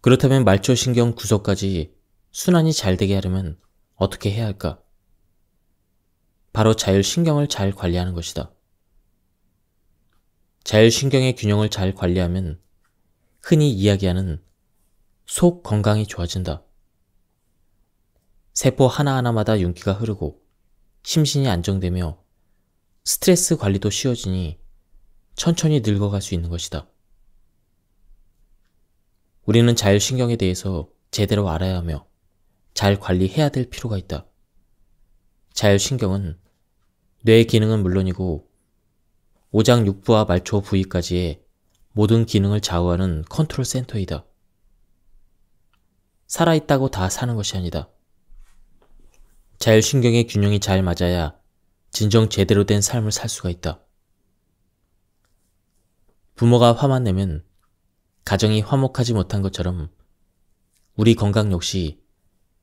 그렇다면 말초신경 구석까지 순환이 잘 되게 하려면 어떻게 해야 할까? 바로 자율신경을 잘 관리하는 것이다. 자율신경의 균형을 잘 관리하면 흔히 이야기하는 속 건강이 좋아진다. 세포 하나하나마다 윤기가 흐르고 심신이 안정되며 스트레스 관리도 쉬워지니 천천히 늙어갈 수 있는 것이다. 우리는 자율신경에 대해서 제대로 알아야 하며 잘 관리해야 될 필요가 있다. 자율신경은 뇌의 기능은 물론이고 오장육부와 말초 부위까지의 모든 기능을 좌우하는 컨트롤 센터이다. 살아있다고 다 사는 것이 아니다. 자율신경의 균형이 잘 맞아야 진정 제대로 된 삶을 살 수가 있다. 부모가 화만 내면 가정이 화목하지 못한 것처럼 우리 건강 역시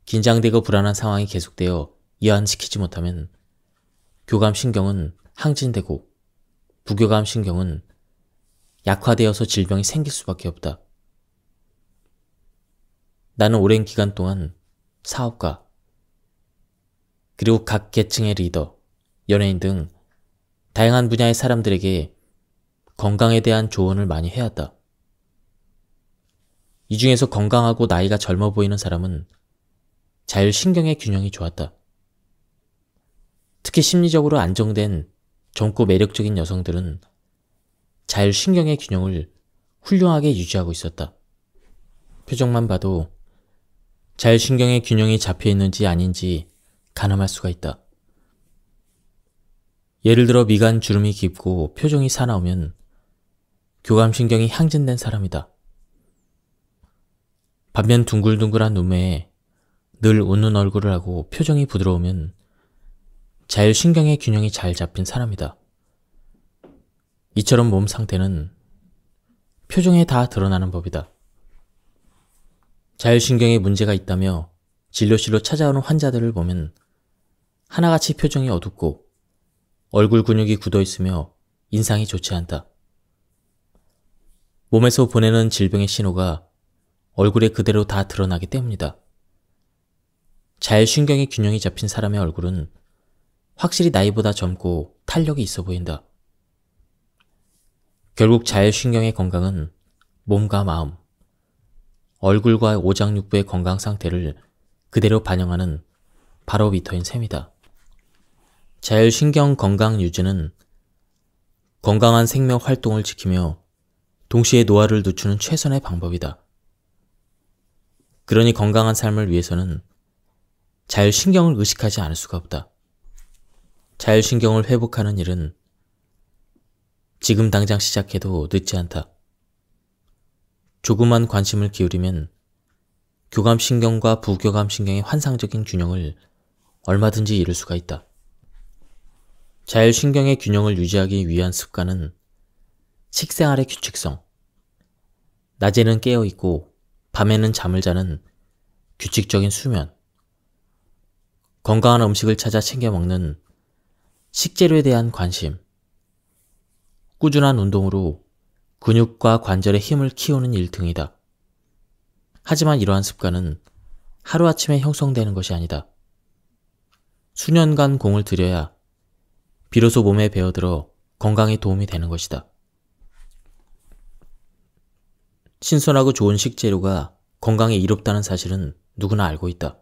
긴장되고 불안한 상황이 계속되어 이완시키지 못하면 교감 신경은 항진되고 부교감 신경은 약화되어서 질병이 생길 수밖에 없다. 나는 오랜 기간 동안 사업가, 그리고 각 계층의 리더, 연예인 등 다양한 분야의 사람들에게 건강에 대한 조언을 많이 해왔다. 이 중에서 건강하고 나이가 젊어 보이는 사람은 자율신경의 균형이 좋았다. 특히 심리적으로 안정된 젊고 매력적인 여성들은 자율신경의 균형을 훌륭하게 유지하고 있었다. 표정만 봐도 자율신경의 균형이 잡혀 있는지 아닌지 가늠할 수가 있다. 예를 들어 미간 주름이 깊고 표정이 사나우면 교감신경이 향진된 사람이다. 반면 둥글둥글한 눈매에 늘 웃는 얼굴을 하고 표정이 부드러우면 자율신경의 균형이 잘 잡힌 사람이다. 이처럼 몸 상태는 표정에 다 드러나는 법이다. 자율신경에 문제가 있다며 진료실로 찾아오는 환자들을 보면 하나같이 표정이 어둡고 얼굴 근육이 굳어있으며 인상이 좋지 않다. 몸에서 보내는 질병의 신호가 얼굴에 그대로 다 드러나기 때문이다. 자율신경의 균형이 잡힌 사람의 얼굴은 확실히 나이보다 젊고 탄력이 있어 보인다. 결국 자율신경의 건강은 몸과 마음, 얼굴과 오장육부의 건강 상태를 그대로 반영하는 바로 미터인 셈이다. 자율신경 건강 유지는 건강한 생명 활동을 지키며 동시에 노화를 늦추는 최선의 방법이다. 그러니 건강한 삶을 위해서는 자율신경을 의식하지 않을 수가 없다. 자율신경을 회복하는 일은 지금 당장 시작해도 늦지 않다. 조그만 관심을 기울이면 교감신경과 부교감신경의 환상적인 균형을 얼마든지 이룰 수가 있다. 자율신경의 균형을 유지하기 위한 습관은 식생활의 규칙성, 낮에는 깨어있고 밤에는 잠을 자는 규칙적인 수면, 건강한 음식을 찾아 챙겨 먹는 식재료에 대한 관심, 꾸준한 운동으로 근육과 관절의 힘을 키우는 일 등이다. 하지만 이러한 습관은 하루아침에 형성되는 것이 아니다. 수년간 공을 들여야 비로소 몸에 배어들어 건강에 도움이 되는 것이다. 신선하고 좋은 식재료가 건강에 이롭다는 사실은 누구나 알고 있다.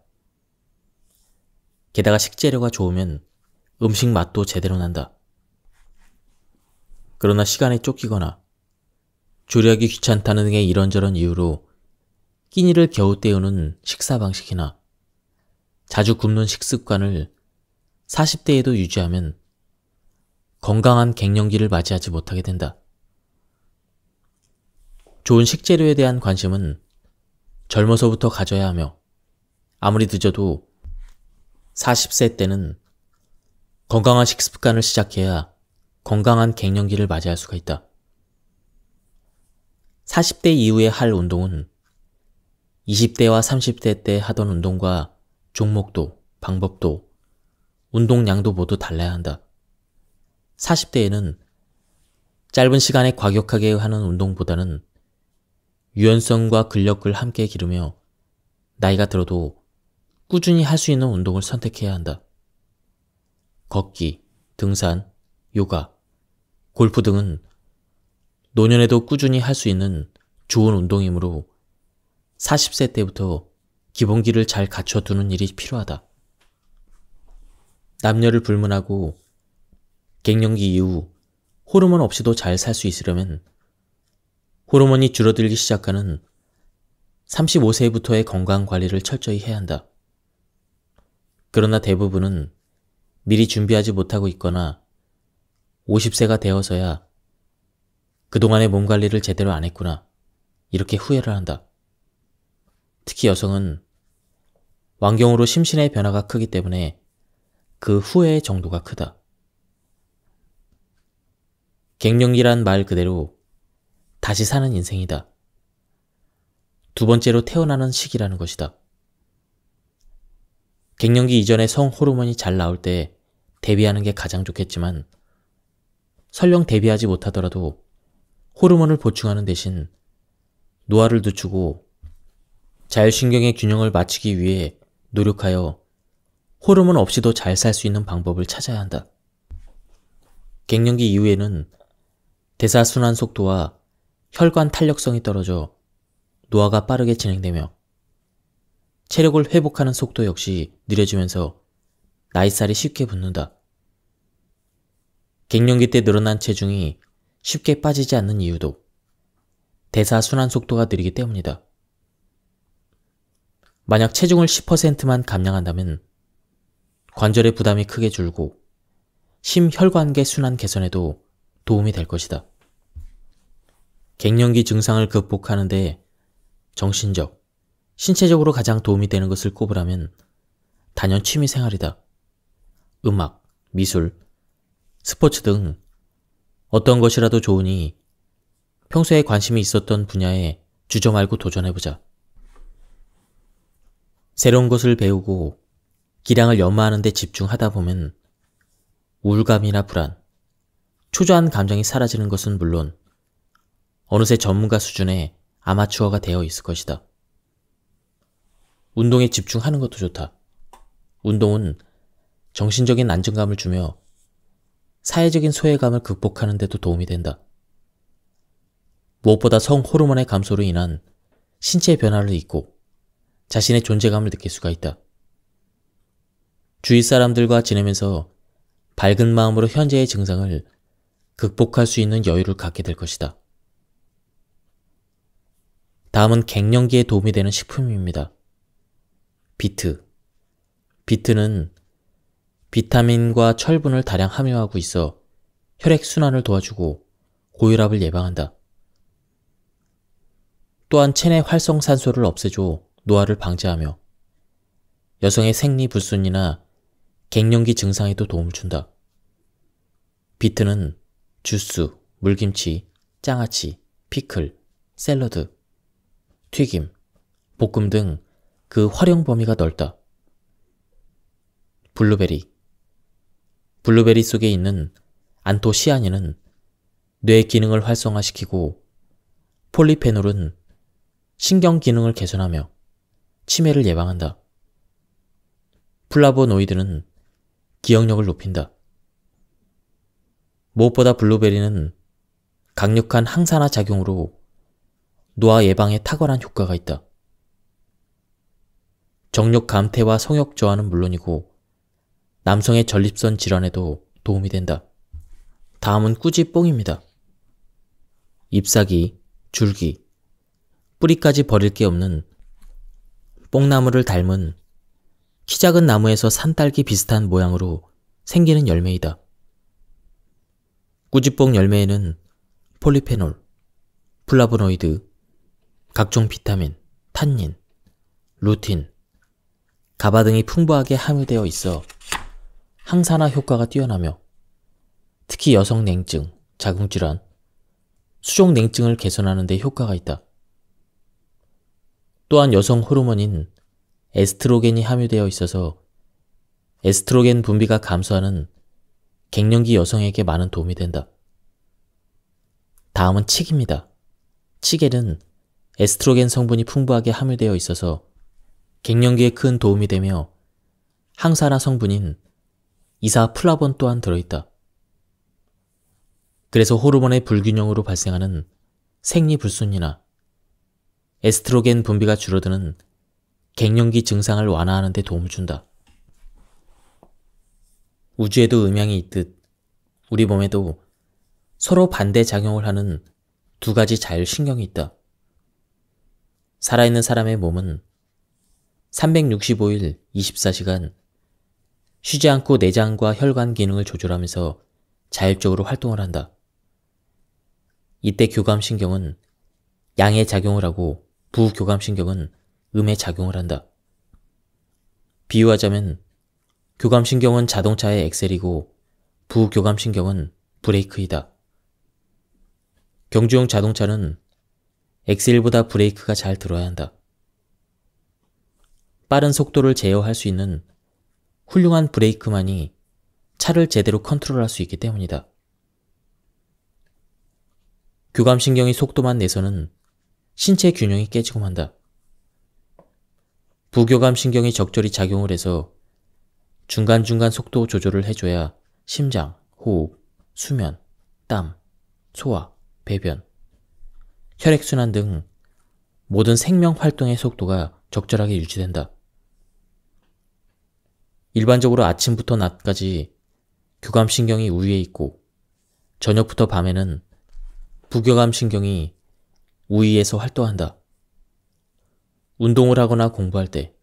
게다가 식재료가 좋으면 음식 맛도 제대로 난다. 그러나 시간에 쫓기거나 조리하기 귀찮다는 등의 이런저런 이유로 끼니를 겨우 때우는 식사 방식이나 자주 굶는 식습관을 40대에도 유지하면 건강한 갱년기를 맞이하지 못하게 된다. 좋은 식재료에 대한 관심은 젊어서부터 가져야 하며 아무리 늦어도 40세 때는 건강한 식습관을 시작해야 건강한 갱년기를 맞이할 수가 있다. 40대 이후에 할 운동은 20대와 30대 때 하던 운동과 종목도 방법도 운동량도 모두 달라야 한다. 40대에는 짧은 시간에 과격하게 하는 운동보다는 유연성과 근력을 함께 기르며 나이가 들어도 꾸준히 할 수 있는 운동을 선택해야 한다. 걷기, 등산, 요가, 골프 등은 노년에도 꾸준히 할 수 있는 좋은 운동이므로 40세 때부터 기본기를 잘 갖춰두는 일이 필요하다. 남녀를 불문하고 갱년기 이후 호르몬 없이도 잘 살 수 있으려면 호르몬이 줄어들기 시작하는 35세부터의 건강 관리를 철저히 해야 한다. 그러나 대부분은 미리 준비하지 못하고 있거나 50세가 되어서야 그동안의 몸 관리를 제대로 안 했구나. 이렇게 후회를 한다. 특히 여성은 완경으로 심신의 변화가 크기 때문에 그 후회의 정도가 크다. 갱년기란 말 그대로 다시 사는 인생이다. 두 번째로 태어나는 시기라는 것이다. 갱년기 이전에 성 호르몬이 잘 나올 때 대비하는 게 가장 좋겠지만 설령 대비하지 못하더라도 호르몬을 보충하는 대신 노화를 늦추고 자율신경의 균형을 맞추기 위해 노력하여 호르몬 없이도 잘 살 수 있는 방법을 찾아야 한다. 갱년기 이후에는 대사순환 속도와 혈관 탄력성이 떨어져 노화가 빠르게 진행되며 체력을 회복하는 속도 역시 느려지면서 나이살이 쉽게 붙는다. 갱년기 때 늘어난 체중이 쉽게 빠지지 않는 이유도 대사 순환 속도가 느리기 때문이다. 만약 체중을 10%만 감량한다면 관절의 부담이 크게 줄고 심혈관계 순환 개선에도 도움이 될 것이다. 갱년기 증상을 극복하는데 정신적, 신체적으로 가장 도움이 되는 것을 꼽으라면 단연 취미 생활이다. 음악, 미술, 스포츠 등 어떤 것이라도 좋으니 평소에 관심이 있었던 분야에 주저 말고 도전해보자. 새로운 것을 배우고 기량을 연마하는 데 집중하다 보면 우울감이나 불안, 초조한 감정이 사라지는 것은 물론 어느새 전문가 수준의 아마추어가 되어 있을 것이다. 운동에 집중하는 것도 좋다. 운동은 정신적인 안정감을 주며 사회적인 소외감을 극복하는 데도 도움이 된다. 무엇보다 성 호르몬의 감소로 인한 신체 의 변화를 잊고 자신의 존재감을 느낄 수가 있다. 주위 사람들과 지내면서 밝은 마음으로 현재의 증상을 극복할 수 있는 여유를 갖게 될 것이다. 다음은 갱년기에 도움이 되는 식품입니다. 비트. 비트는 비타민과 철분을 다량 함유하고 있어 혈액순환을 도와주고 고혈압을 예방한다. 또한 체내 활성산소를 없애줘 노화를 방지하며 여성의 생리불순이나 갱년기 증상에도 도움을 준다. 비트는 주스, 물김치, 장아찌, 피클, 샐러드, 튀김, 볶음 등 그 활용 범위가 넓다. 블루베리 블루베리 속에 있는 안토시아닌은 뇌 기능을 활성화시키고 폴리페놀은 신경 기능을 개선하며 치매를 예방한다. 플라보노이드는 기억력을 높인다. 무엇보다 블루베리는 강력한 항산화 작용으로 노화 예방에 탁월한 효과가 있다. 정력 감퇴와 성욕 저하는 물론이고 남성의 전립선 질환에도 도움이 된다. 다음은 꾸지 뽕입니다. 잎사귀, 줄기, 뿌리까지 버릴 게 없는 뽕나무를 닮은 키 작은 나무에서 산딸기 비슷한 모양으로 생기는 열매이다. 꾸지뽕 열매에는 폴리페놀, 플라보노이드, 각종 비타민, 탄닌, 루틴, 가바 등이 풍부하게 함유되어 있어 항산화 효과가 뛰어나며 특히 여성 냉증, 자궁질환, 수족 냉증을 개선하는 데 효과가 있다. 또한 여성 호르몬인 에스트로겐이 함유되어 있어서 에스트로겐 분비가 감소하는 갱년기 여성에게 많은 도움이 된다. 다음은 칡입니다. 칡에는 에스트로겐 성분이 풍부하게 함유되어 있어서 갱년기에 큰 도움이 되며 항산화 성분인 이사 플라본 또한 들어있다. 그래서 호르몬의 불균형으로 발생하는 생리불순이나 에스트로겐 분비가 줄어드는 갱년기 증상을 완화하는 데 도움을 준다. 우주에도 음양이 있듯 우리 몸에도 서로 반대 작용을 하는 두 가지 자율신경이 있다. 살아있는 사람의 몸은 365일 24시간 쉬지 않고 내장과 혈관 기능을 조절하면서 자율적으로 활동을 한다. 이때 교감신경은 양의 작용을 하고 부교감신경은 음의 작용을 한다. 비유하자면 교감신경은 자동차의 엑셀이고 부교감신경은 브레이크이다. 경주용 자동차는 엑셀보다 브레이크가 잘 들어야 한다. 빠른 속도를 제어할 수 있는 훌륭한 브레이크만이 차를 제대로 컨트롤할 수 있기 때문이다. 교감신경이 속도만 내서는 신체 균형이 깨지고 만다. 부교감신경이 적절히 작용을 해서 중간중간 속도 조절을 해줘야 심장, 호흡, 수면, 땀, 소화, 배변, 혈액순환 등 모든 생명 활동의 속도가 적절하게 유지된다. 일반적으로 아침부터 낮까지 교감신경이 우위에 있고 저녁부터 밤에는 부교감신경이 우위에서 활동한다. 운동을 하거나 공부할 때,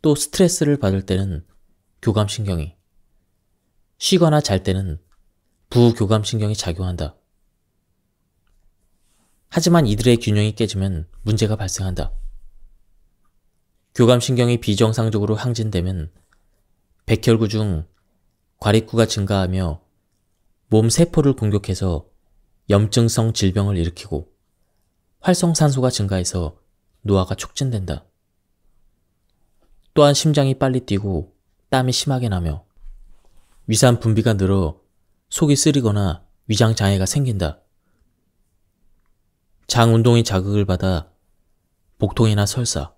또 스트레스를 받을 때는 교감신경이, 쉬거나 잘 때는 부교감신경이 작용한다. 하지만 이들의 균형이 깨지면 문제가 발생한다. 교감신경이 비정상적으로 항진되면 백혈구 중 과립구가 증가하며 몸 세포를 공격해서 염증성 질병을 일으키고 활성산소가 증가해서 노화가 촉진된다. 또한 심장이 빨리 뛰고 땀이 심하게 나며 위산 분비가 늘어 속이 쓰리거나 위장 장애가 생긴다. 장 운동의 자극을 받아 복통이나 설사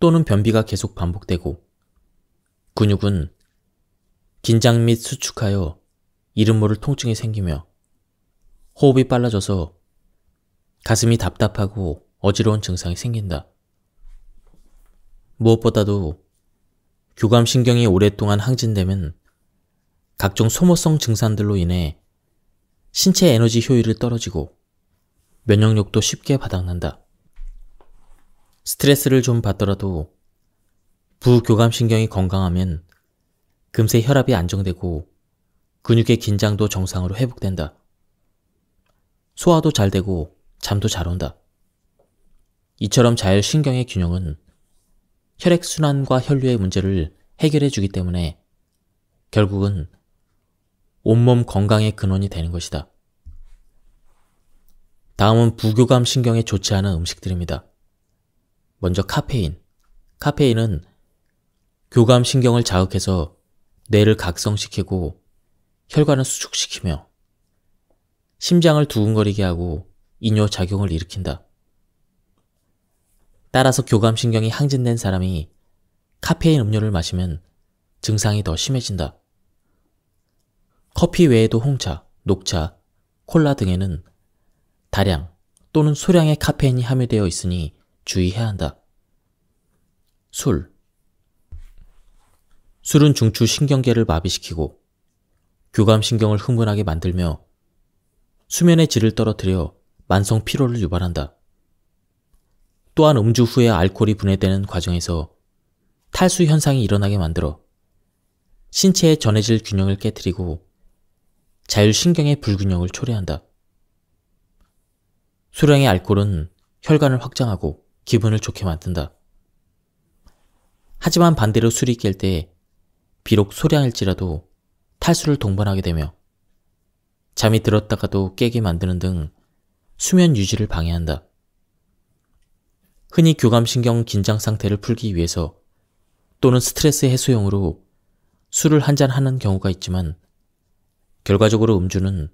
또는 변비가 계속 반복되고 근육은 긴장 및 수축하여 이름 모를 통증이 생기며 호흡이 빨라져서 가슴이 답답하고 어지러운 증상이 생긴다. 무엇보다도 교감신경이 오랫동안 항진되면 각종 소모성 증상들로 인해 신체 에너지 효율이 떨어지고 면역력도 쉽게 바닥난다. 스트레스를 좀 받더라도 부교감신경이 건강하면 금세 혈압이 안정되고 근육의 긴장도 정상으로 회복된다. 소화도 잘 되고 잠도 잘 온다. 이처럼 자율신경의 균형은 혈액순환과 혈류의 문제를 해결해 주기 때문에 결국은 온몸 건강의 근원이 되는 것이다. 다음은 부교감 신경에 좋지 않은 음식들입니다. 먼저 카페인. 카페인은 교감 신경을 자극해서 뇌를 각성시키고 혈관을 수축시키며 심장을 두근거리게 하고 이뇨 작용을 일으킨다. 따라서 교감 신경이 항진된 사람이 카페인 음료를 마시면 증상이 더 심해진다. 커피 외에도 홍차, 녹차, 콜라 등에는 다량 또는 소량의 카페인이 함유되어 있으니 주의해야 한다. 술 술은 중추 신경계를 마비시키고 교감신경을 흥분하게 만들며 수면의 질을 떨어뜨려 만성 피로를 유발한다. 또한 음주 후에 알코올이 분해되는 과정에서 탈수 현상이 일어나게 만들어 신체의 전해질 균형을 깨뜨리고 자율신경의 불균형을 초래한다. 수량의 알코올은 혈관을 확장하고 기분을 좋게 만든다. 하지만 반대로 술이 깰 때 비록 소량일지라도 탈수를 동반하게 되며 잠이 들었다가도 깨게 만드는 등 수면 유지를 방해한다. 흔히 교감신경 긴장 상태를 풀기 위해서 또는 스트레스 해소용으로 술을 한잔 하는 경우가 있지만 결과적으로 음주는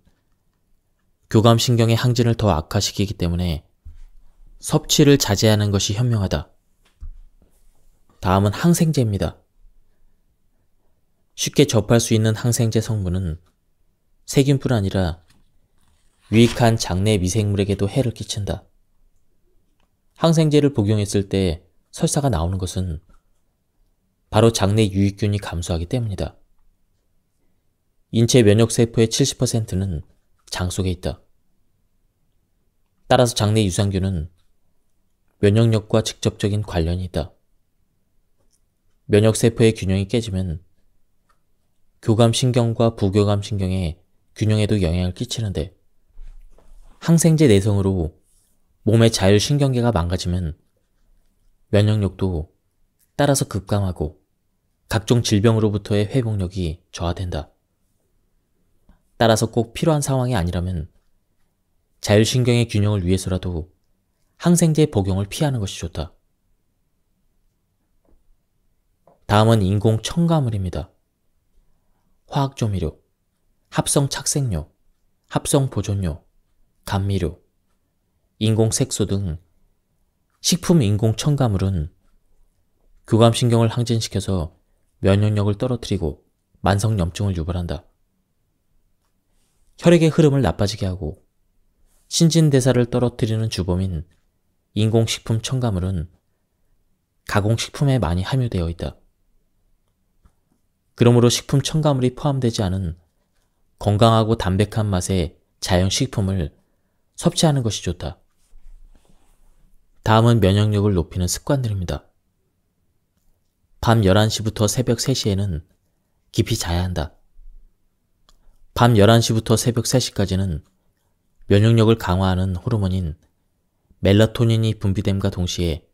교감신경의 항진을 더 악화시키기 때문에 섭취를 자제하는 것이 현명하다. 다음은 항생제입니다. 쉽게 접할 수 있는 항생제 성분은 세균뿐 아니라 유익한 장내 미생물에게도 해를 끼친다. 항생제를 복용했을 때 설사가 나오는 것은 바로 장내 유익균이 감소하기 때문이다. 인체 면역세포의 70%는 장 속에 있다. 따라서 장내 유산균은 면역력과 직접적인 관련이 있다. 면역세포의 균형이 깨지면 교감신경과 부교감신경의 균형에도 영향을 끼치는데 항생제 내성으로 몸의 자율신경계가 망가지면 면역력도 따라서 급감하고 각종 질병으로부터의 회복력이 저하된다. 따라서 꼭 필요한 상황이 아니라면 자율신경의 균형을 위해서라도 항생제 복용을 피하는 것이 좋다. 다음은 인공 첨가물입니다. 화학조미료, 합성 착색료, 합성 보존료, 감미료, 인공 색소 등 식품 인공 첨가물은 교감신경을 항진시켜서 면역력을 떨어뜨리고 만성염증을 유발한다. 혈액의 흐름을 나빠지게 하고 신진대사를 떨어뜨리는 주범인 인공식품 첨가물은 가공식품에 많이 함유되어 있다. 그러므로 식품 첨가물이 포함되지 않은 건강하고 담백한 맛의 자연식품을 섭취하는 것이 좋다. 다음은 면역력을 높이는 습관들입니다. 밤 11시부터 새벽 3시에는 깊이 자야 한다. 밤 11시부터 새벽 3시까지는 면역력을 강화하는 호르몬인 멜라토닌이 분비됨과 동시에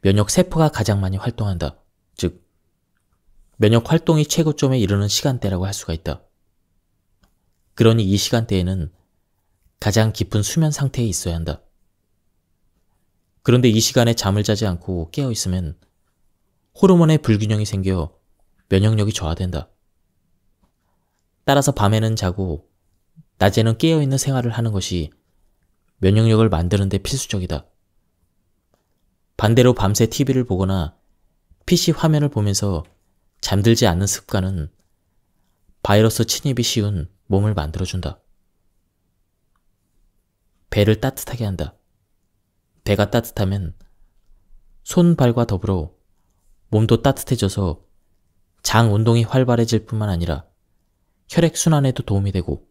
면역 세포가 가장 많이 활동한다. 즉, 면역 활동이 최고점에 이르는 시간대라고 할 수가 있다. 그러니 이 시간대에는 가장 깊은 수면 상태에 있어야 한다. 그런데 이 시간에 잠을 자지 않고 깨어 있으면 호르몬의 불균형이 생겨 면역력이 저하된다. 따라서 밤에는 자고 낮에는 깨어있는 생활을 하는 것이 면역력을 만드는데 필수적이다. 반대로 밤새 TV를 보거나 PC 화면을 보면서 잠들지 않는 습관은 바이러스 침입이 쉬운 몸을 만들어준다. 배를 따뜻하게 한다. 배가 따뜻하면 손, 발과 더불어 몸도 따뜻해져서 장 운동이 활발해질 뿐만 아니라 혈액순환에도 도움이 되고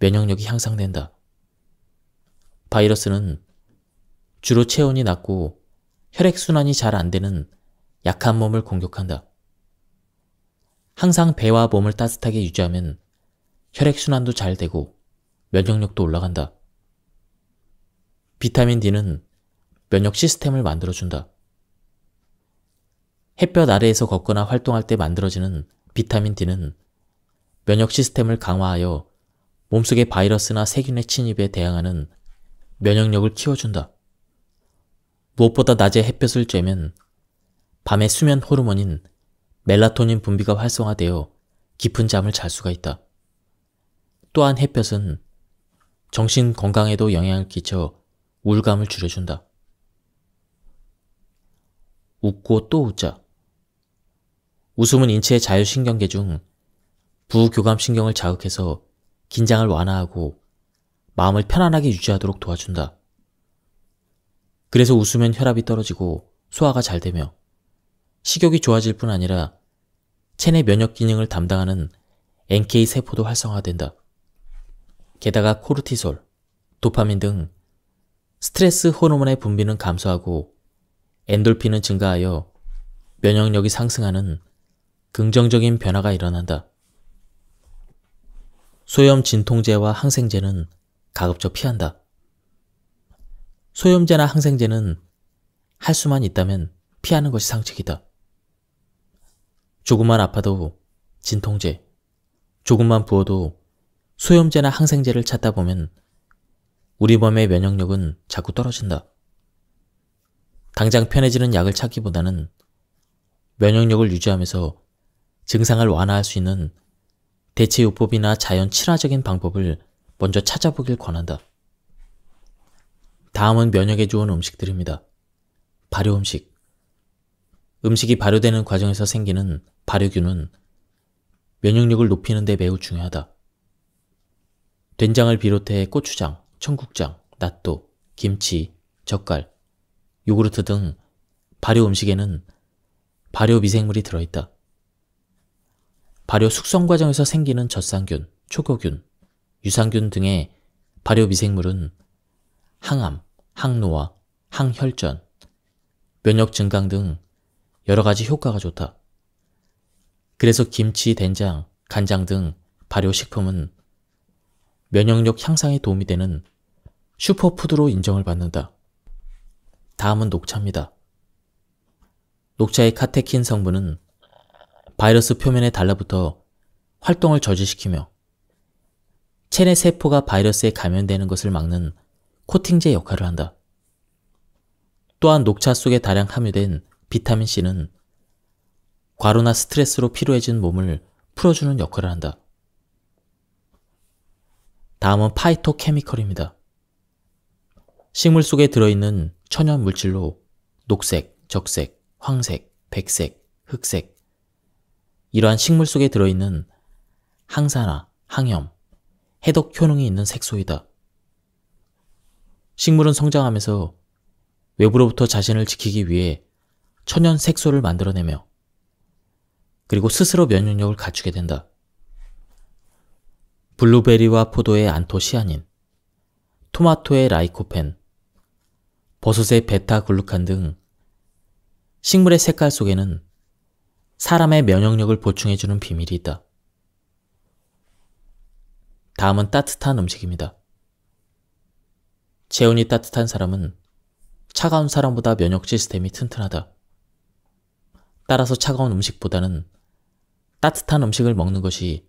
면역력이 향상된다. 바이러스는 주로 체온이 낮고 혈액순환이 잘 안 되는 약한 몸을 공격한다. 항상 배와 몸을 따뜻하게 유지하면 혈액순환도 잘 되고 면역력도 올라간다. 비타민 D는 면역 시스템을 만들어준다. 햇볕 아래에서 걷거나 활동할 때 만들어지는 비타민 D는 면역 시스템을 강화하여 몸속의 바이러스나 세균의 침입에 대항하는 면역력을 키워준다. 무엇보다 낮에 햇볕을 쬐면 밤의 수면 호르몬인 멜라토닌 분비가 활성화되어 깊은 잠을 잘 수가 있다. 또한 햇볕은 정신 건강에도 영향을 끼쳐 우울감을 줄여준다. 웃고 또 웃자. 웃음은 인체의 자율신경계 중 부교감 신경을 자극해서 긴장을 완화하고 마음을 편안하게 유지하도록 도와준다. 그래서 웃으면 혈압이 떨어지고 소화가 잘 되며 식욕이 좋아질 뿐 아니라 체내 면역 기능을 담당하는 NK 세포도 활성화된다. 게다가 코르티솔, 도파민 등 스트레스 호르몬의 분비는 감소하고 엔돌핀은 증가하여 면역력이 상승하는 긍정적인 변화가 일어난다. 소염 진통제와 항생제는 가급적 피한다. 소염제나 항생제는 할 수만 있다면 피하는 것이 상책이다. 조금만 아파도 진통제, 조금만 부어도 소염제나 항생제를 찾다 보면 우리 몸의 면역력은 자꾸 떨어진다. 당장 편해지는 약을 찾기보다는 면역력을 유지하면서 증상을 완화할 수 있는 대체요법이나 자연 친화적인 방법을 먼저 찾아보길 권한다. 다음은 면역에 좋은 음식들입니다. 발효 음식. 음식이 발효되는 과정에서 생기는 발효균은 면역력을 높이는 데 매우 중요하다. 된장을 비롯해 고추장, 청국장, 낫또, 김치, 젓갈, 요구르트 등 발효 음식에는 발효 미생물이 들어있다. 발효 숙성 과정에서 생기는 젖상균, 초거균 유산균 등의 발효 미생물은 항암, 항노화, 항혈전, 면역 증강 등 여러 가지 효과가 좋다. 그래서 김치, 된장, 간장 등 발효 식품은 면역력 향상에 도움이 되는 슈퍼푸드로 인정을 받는다. 다음은 녹차입니다. 녹차의 카테킨 성분은 바이러스 표면에 달라붙어 활동을 저지시키며 체내 세포가 바이러스에 감염되는 것을 막는 코팅제 역할을 한다. 또한 녹차 속에 다량 함유된 비타민C는 과로나 스트레스로 피로해진 몸을 풀어주는 역할을 한다. 다음은 파이토케미컬입니다. 식물 속에 들어있는 천연 물질로 녹색, 적색, 황색, 백색, 흑색, 이러한 식물 속에 들어있는 항산화, 항염, 해독 효능이 있는 색소이다. 식물은 성장하면서 외부로부터 자신을 지키기 위해 천연 색소를 만들어내며 그리고 스스로 면역력을 갖추게 된다. 블루베리와 포도의 안토시아닌, 토마토의 라이코펜, 버섯의 베타글루칸 등 식물의 색깔 속에는 사람의 면역력을 보충해주는 비밀이 있다. 다음은 따뜻한 음식입니다. 체온이 따뜻한 사람은 차가운 사람보다 면역 시스템이 튼튼하다. 따라서 차가운 음식보다는 따뜻한 음식을 먹는 것이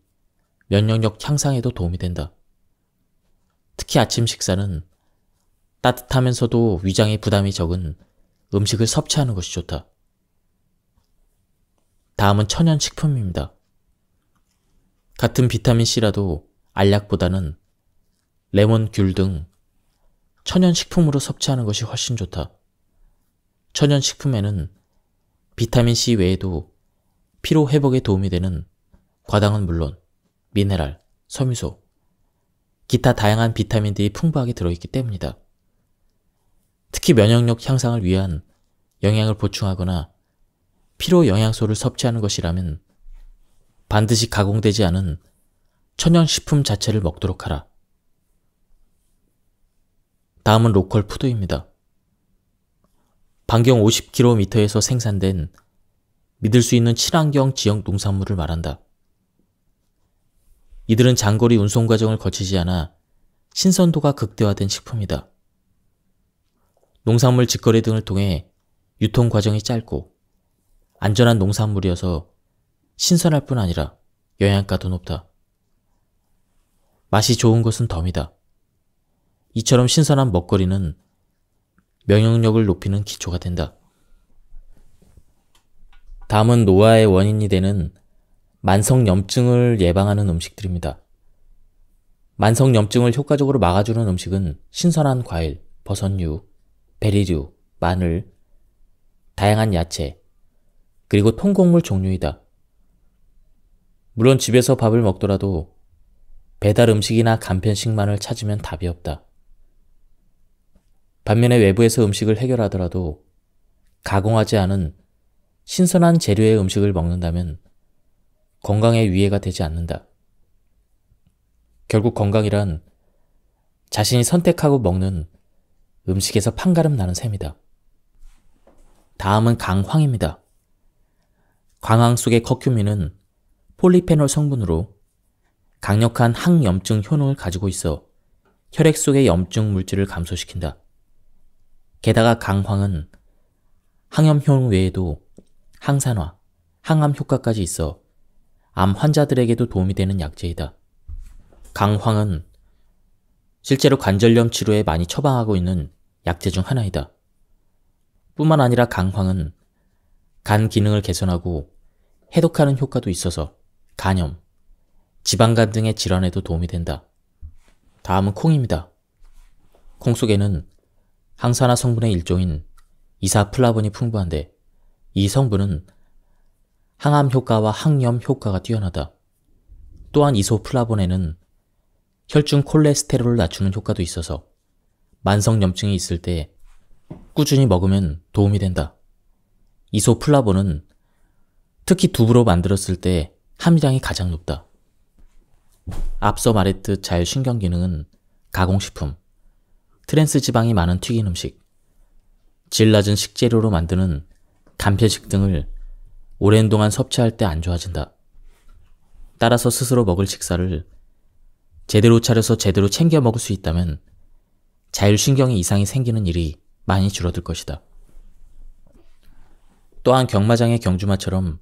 면역력 향상에도 도움이 된다. 특히 아침 식사는 따뜻하면서도 위장에 부담이 적은 음식을 섭취하는 것이 좋다. 다음은 천연식품입니다. 같은 비타민C라도 알약보다는 레몬귤 등 천연식품으로 섭취하는 것이 훨씬 좋다. 천연식품에는 비타민C 외에도 피로 회복에 도움이 되는 과당은 물론 미네랄, 섬유소, 기타 다양한 비타민들이 풍부하게 들어있기 때문이다. 특히 면역력 향상을 위한 영양을 보충하거나 피로 영양소를 섭취하는 것이라면 반드시 가공되지 않은 천연식품 자체를 먹도록 하라. 다음은 로컬 푸드입니다. 반경 50km에서 생산된 믿을 수 있는 친환경 지역 농산물을 말한다. 이들은 장거리 운송 과정을 거치지 않아 신선도가 극대화된 식품이다. 농산물 직거래 등을 통해 유통 과정이 짧고 안전한 농산물이어서 신선할 뿐 아니라 영양가도 높다. 맛이 좋은 것은 덤이다. 이처럼 신선한 먹거리는 명역력을 높이는 기초가 된다. 다음은 노화의 원인이 되는 만성염증을 예방하는 음식들입니다. 만성염증을 효과적으로 막아주는 음식은 신선한 과일, 버섯류, 베리류, 마늘, 다양한 야채, 그리고 통곡물 종류이다. 물론 집에서 밥을 먹더라도 배달 음식이나 간편식만을 찾으면 답이 없다. 반면에 외부에서 음식을 해결하더라도 가공하지 않은 신선한 재료의 음식을 먹는다면 건강에 위해가 되지 않는다. 결국 건강이란 자신이 선택하고 먹는 음식에서 판가름 나는 셈이다. 다음은 강황입니다. 광황 속의 커큐민은 폴리페놀 성분으로 강력한 항염증 효능을 가지고 있어 혈액 속의 염증 물질을 감소시킨다. 게다가 강황은 항염 효능 외에도 항산화, 항암 효과까지 있어 암 환자들에게도 도움이 되는 약재이다. 강황은 실제로 관절염 치료에 많이 처방하고 있는 약재 중 하나이다. 뿐만 아니라 강황은 간 기능을 개선하고 해독하는 효과도 있어서 간염, 지방간 등의 질환에도 도움이 된다. 다음은 콩입니다. 콩 속에는 항산화 성분의 일종인 이사플라본이 풍부한데 이 성분은 항암 효과와 항염 효과가 뛰어나다. 또한 이소플라본에는 혈중 콜레스테롤을 낮추는 효과도 있어서 만성 염증이 있을 때 꾸준히 먹으면 도움이 된다. 이소플라본은 특히 두부로 만들었을 때함량이 가장 높다. 앞서 말했듯 자율신경 기능은 가공식품, 트랜스 지방이 많은 튀긴 음식, 질 낮은 식재료로 만드는 간편식 등을 오랜 동안 섭취할 때 안 좋아진다. 따라서 스스로 먹을 식사를 제대로 차려서 제대로 챙겨 먹을 수 있다면 자율신경에 이상이 생기는 일이 많이 줄어들 것이다. 또한 경마장의 경주마처럼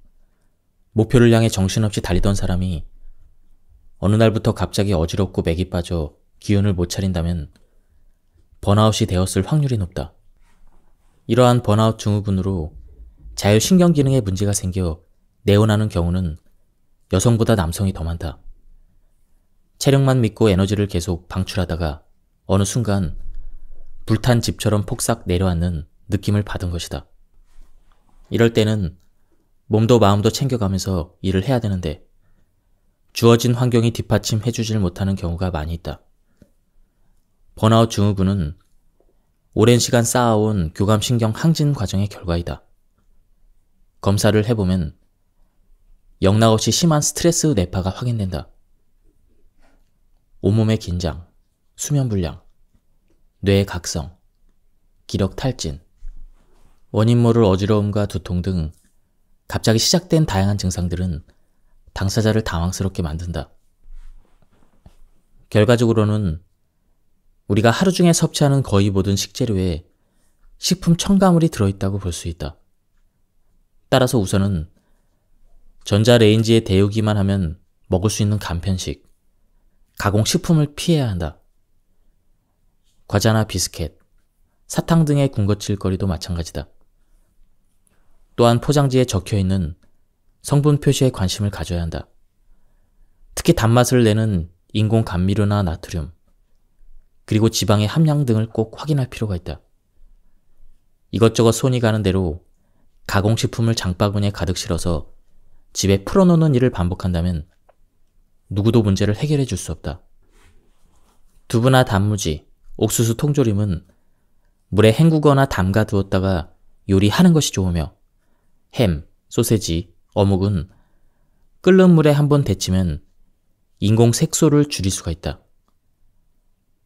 목표를 향해 정신없이 달리던 사람이 어느 날부터 갑자기 어지럽고 맥이 빠져 기운을 못 차린다면 번아웃이 되었을 확률이 높다. 이러한 번아웃 증후군으로 자율신경 기능에 문제가 생겨 내원하는 경우는 여성보다 남성이 더 많다. 체력만 믿고 에너지를 계속 방출하다가 어느 순간 불탄 집처럼 폭삭 내려앉는 느낌을 받은 것이다. 이럴 때는 몸도 마음도 챙겨가면서 일을 해야 되는데 주어진 환경이 뒷받침해주질 못하는 경우가 많이 있다. 번아웃 증후군은 오랜 시간 쌓아온 교감신경 항진 과정의 결과이다. 검사를 해보면 영락없이 심한 스트레스 내파가 확인된다. 온몸의 긴장, 수면불량, 뇌의 각성, 기력 탈진, 원인 모를 어지러움과 두통 등 갑자기 시작된 다양한 증상들은 당사자를 당황스럽게 만든다. 결과적으로는 우리가 하루 중에 섭취하는 거의 모든 식재료에 식품 첨가물이 들어있다고 볼 수 있다. 따라서 우선은 전자레인지에 데우기만 하면 먹을 수 있는 간편식, 가공식품을 피해야 한다. 과자나 비스켓, 사탕 등의 군것질거리도 마찬가지다. 또한 포장지에 적혀있는 성분 표시에 관심을 가져야 한다. 특히 단맛을 내는 인공 감미료나 나트륨, 그리고 지방의 함량 등을 꼭 확인할 필요가 있다. 이것저것 손이 가는 대로 가공식품을 장바구니에 가득 실어서 집에 풀어놓는 일을 반복한다면 누구도 문제를 해결해 줄 수 없다. 두부나 단무지, 옥수수 통조림은 물에 헹구거나 담가 두었다가 요리하는 것이 좋으며 햄, 소세지, 어묵은 끓는 물에 한번 데치면 인공 색소를 줄일 수가 있다.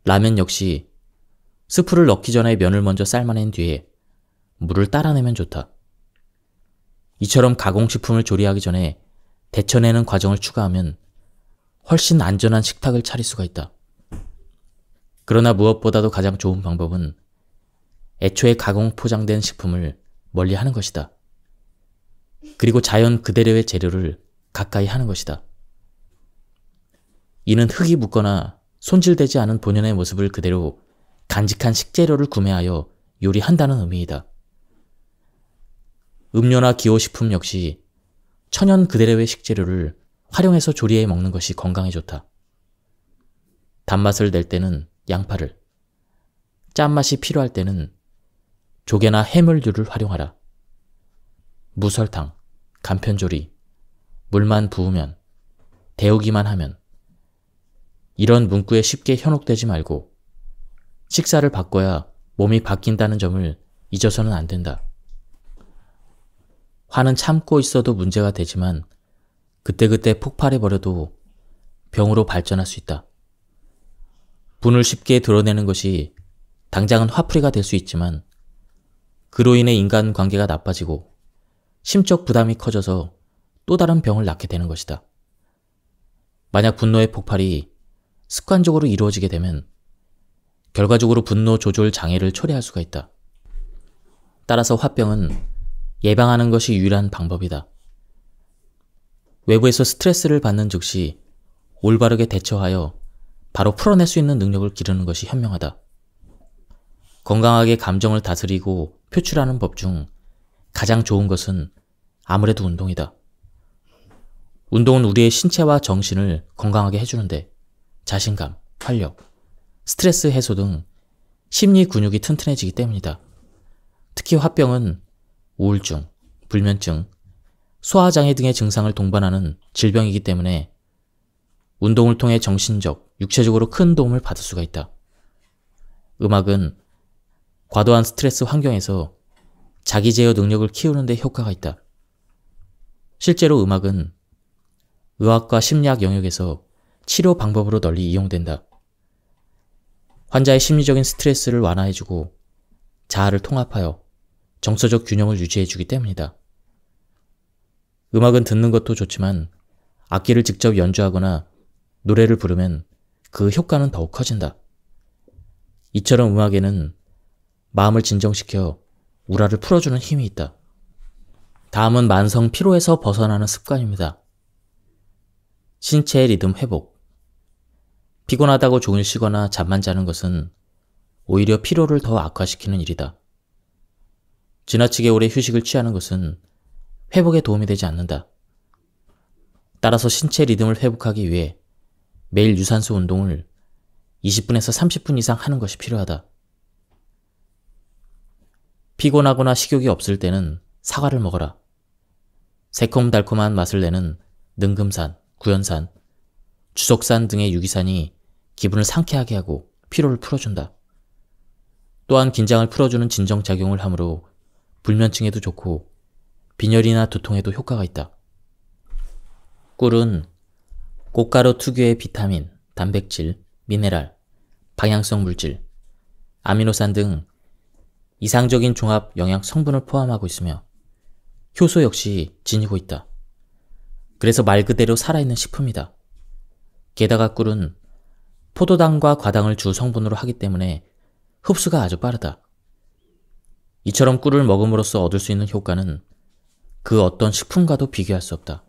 라면 역시 스프를 넣기 전에 면을 먼저 삶아낸 뒤에 물을 따라내면 좋다. 이처럼 가공식품을 조리하기 전에 데쳐내는 과정을 추가하면 훨씬 안전한 식탁을 차릴 수가 있다. 그러나 무엇보다도 가장 좋은 방법은 애초에 가공 포장된 식품을 멀리 하는 것이다. 그리고 자연 그대로의 재료를 가까이 하는 것이다. 이는 흙이 묻거나 손질되지 않은 본연의 모습을 그대로 간직한 식재료를 구매하여 요리한다는 의미이다. 음료나 기호식품 역시 천연 그대로의 식재료를 활용해서 조리해 먹는 것이 건강에 좋다. 단맛을 낼 때는 양파를, 짠맛이 필요할 때는 조개나 해물류를 활용하라. 무설탕, 간편조리, 물만 부으면, 데우기만 하면 이런 문구에 쉽게 현혹되지 말고 식사를 바꿔야 몸이 바뀐다는 점을 잊어서는 안 된다. 화는 참고 있어도 문제가 되지만 그때그때 폭발해버려도 병으로 발전할 수 있다. 분을 쉽게 드러내는 것이 당장은 화풀이가 될 수 있지만 그로 인해 인간관계가 나빠지고 심적 부담이 커져서 또 다른 병을 낳게 되는 것이다. 만약 분노의 폭발이 습관적으로 이루어지게 되면 결과적으로 분노 조절 장애를 초래할 수가 있다. 따라서 화병은 예방하는 것이 유일한 방법이다. 외부에서 스트레스를 받는 즉시 올바르게 대처하여 바로 풀어낼 수 있는 능력을 기르는 것이 현명하다. 건강하게 감정을 다스리고 표출하는 법 중 가장 좋은 것은 아무래도 운동이다. 운동은 우리의 신체와 정신을 건강하게 해주는데 자신감, 활력, 스트레스 해소 등 심리 근육이 튼튼해지기 때문이다. 특히 화병은 우울증, 불면증, 소화장애 등의 증상을 동반하는 질병이기 때문에 운동을 통해 정신적, 육체적으로 큰 도움을 받을 수가 있다. 음악은 과도한 스트레스 환경에서 자기 제어 능력을 키우는 데 효과가 있다. 실제로 음악은 의학과 심리학 영역에서 치료 방법으로 널리 이용된다. 환자의 심리적인 스트레스를 완화해주고 자아를 통합하여 정서적 균형을 유지해주기 때문이다. 음악은 듣는 것도 좋지만 악기를 직접 연주하거나 노래를 부르면 그 효과는 더욱 커진다. 이처럼 음악에는 마음을 진정시켜 우라를 풀어주는 힘이 있다. 다음은 만성 피로에서 벗어나는 습관입니다. 신체 리듬 회복. 피곤하다고 종일 쉬거나 잠만 자는 것은 오히려 피로를 더 악화시키는 일이다. 지나치게 오래 휴식을 취하는 것은 회복에 도움이 되지 않는다. 따라서 신체 리듬을 회복하기 위해 매일 유산소 운동을 20분에서 30분 이상 하는 것이 필요하다. 피곤하거나 식욕이 없을 때는 사과를 먹어라. 새콤달콤한 맛을 내는 능금산, 구연산, 주석산 등의 유기산이 기분을 상쾌하게 하고 피로를 풀어준다. 또한 긴장을 풀어주는 진정작용을 함으로 불면증에도 좋고 빈혈이나 두통에도 효과가 있다. 꿀은 꽃가루 특유의 비타민, 단백질, 미네랄, 방향성 물질, 아미노산 등 이상적인 종합 영양 성분을 포함하고 있으며 효소 역시 지니고 있다. 그래서 말 그대로 살아있는 식품이다. 게다가 꿀은 포도당과 과당을 주 성분으로 하기 때문에 흡수가 아주 빠르다. 이처럼 꿀을 먹음으로써 얻을 수 있는 효과는 그 어떤 식품과도 비교할 수 없다.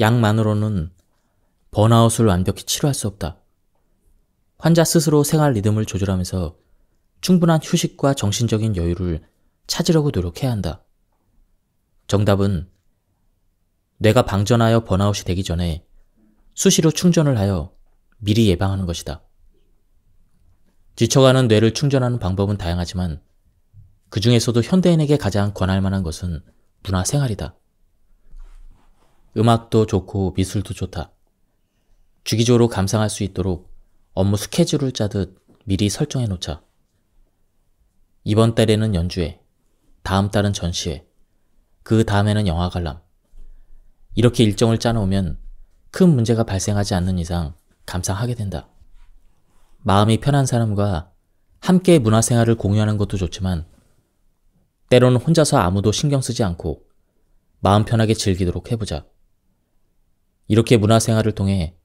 약만으로는 번아웃을 완벽히 치료할 수 없다. 환자 스스로 생활 리듬을 조절하면서 충분한 휴식과 정신적인 여유를 찾으려고 노력해야 한다. 정답은 뇌가 방전하여 번아웃이 되기 전에 수시로 충전을 하여 미리 예방하는 것이다. 지쳐가는 뇌를 충전하는 방법은 다양하지만 그 중에서도 현대인에게 가장 권할 만한 것은 문화 생활이다. 음악도 좋고 미술도 좋다. 주기적으로 감상할 수 있도록 업무 스케줄을 짜듯 미리 설정해 놓자. 이번 달에는 연주해 다음 달은 전시회, 그 다음에는 영화 관람. 이렇게 일정을 짜놓으면 큰 문제가 발생하지 않는 이상 감상하게 된다. 마음이 편한 사람과 함께 문화생활을 공유하는 것도 좋지만 때로는 혼자서 아무도 신경 쓰지 않고 마음 편하게 즐기도록 해보자. 이렇게 문화생활을 통해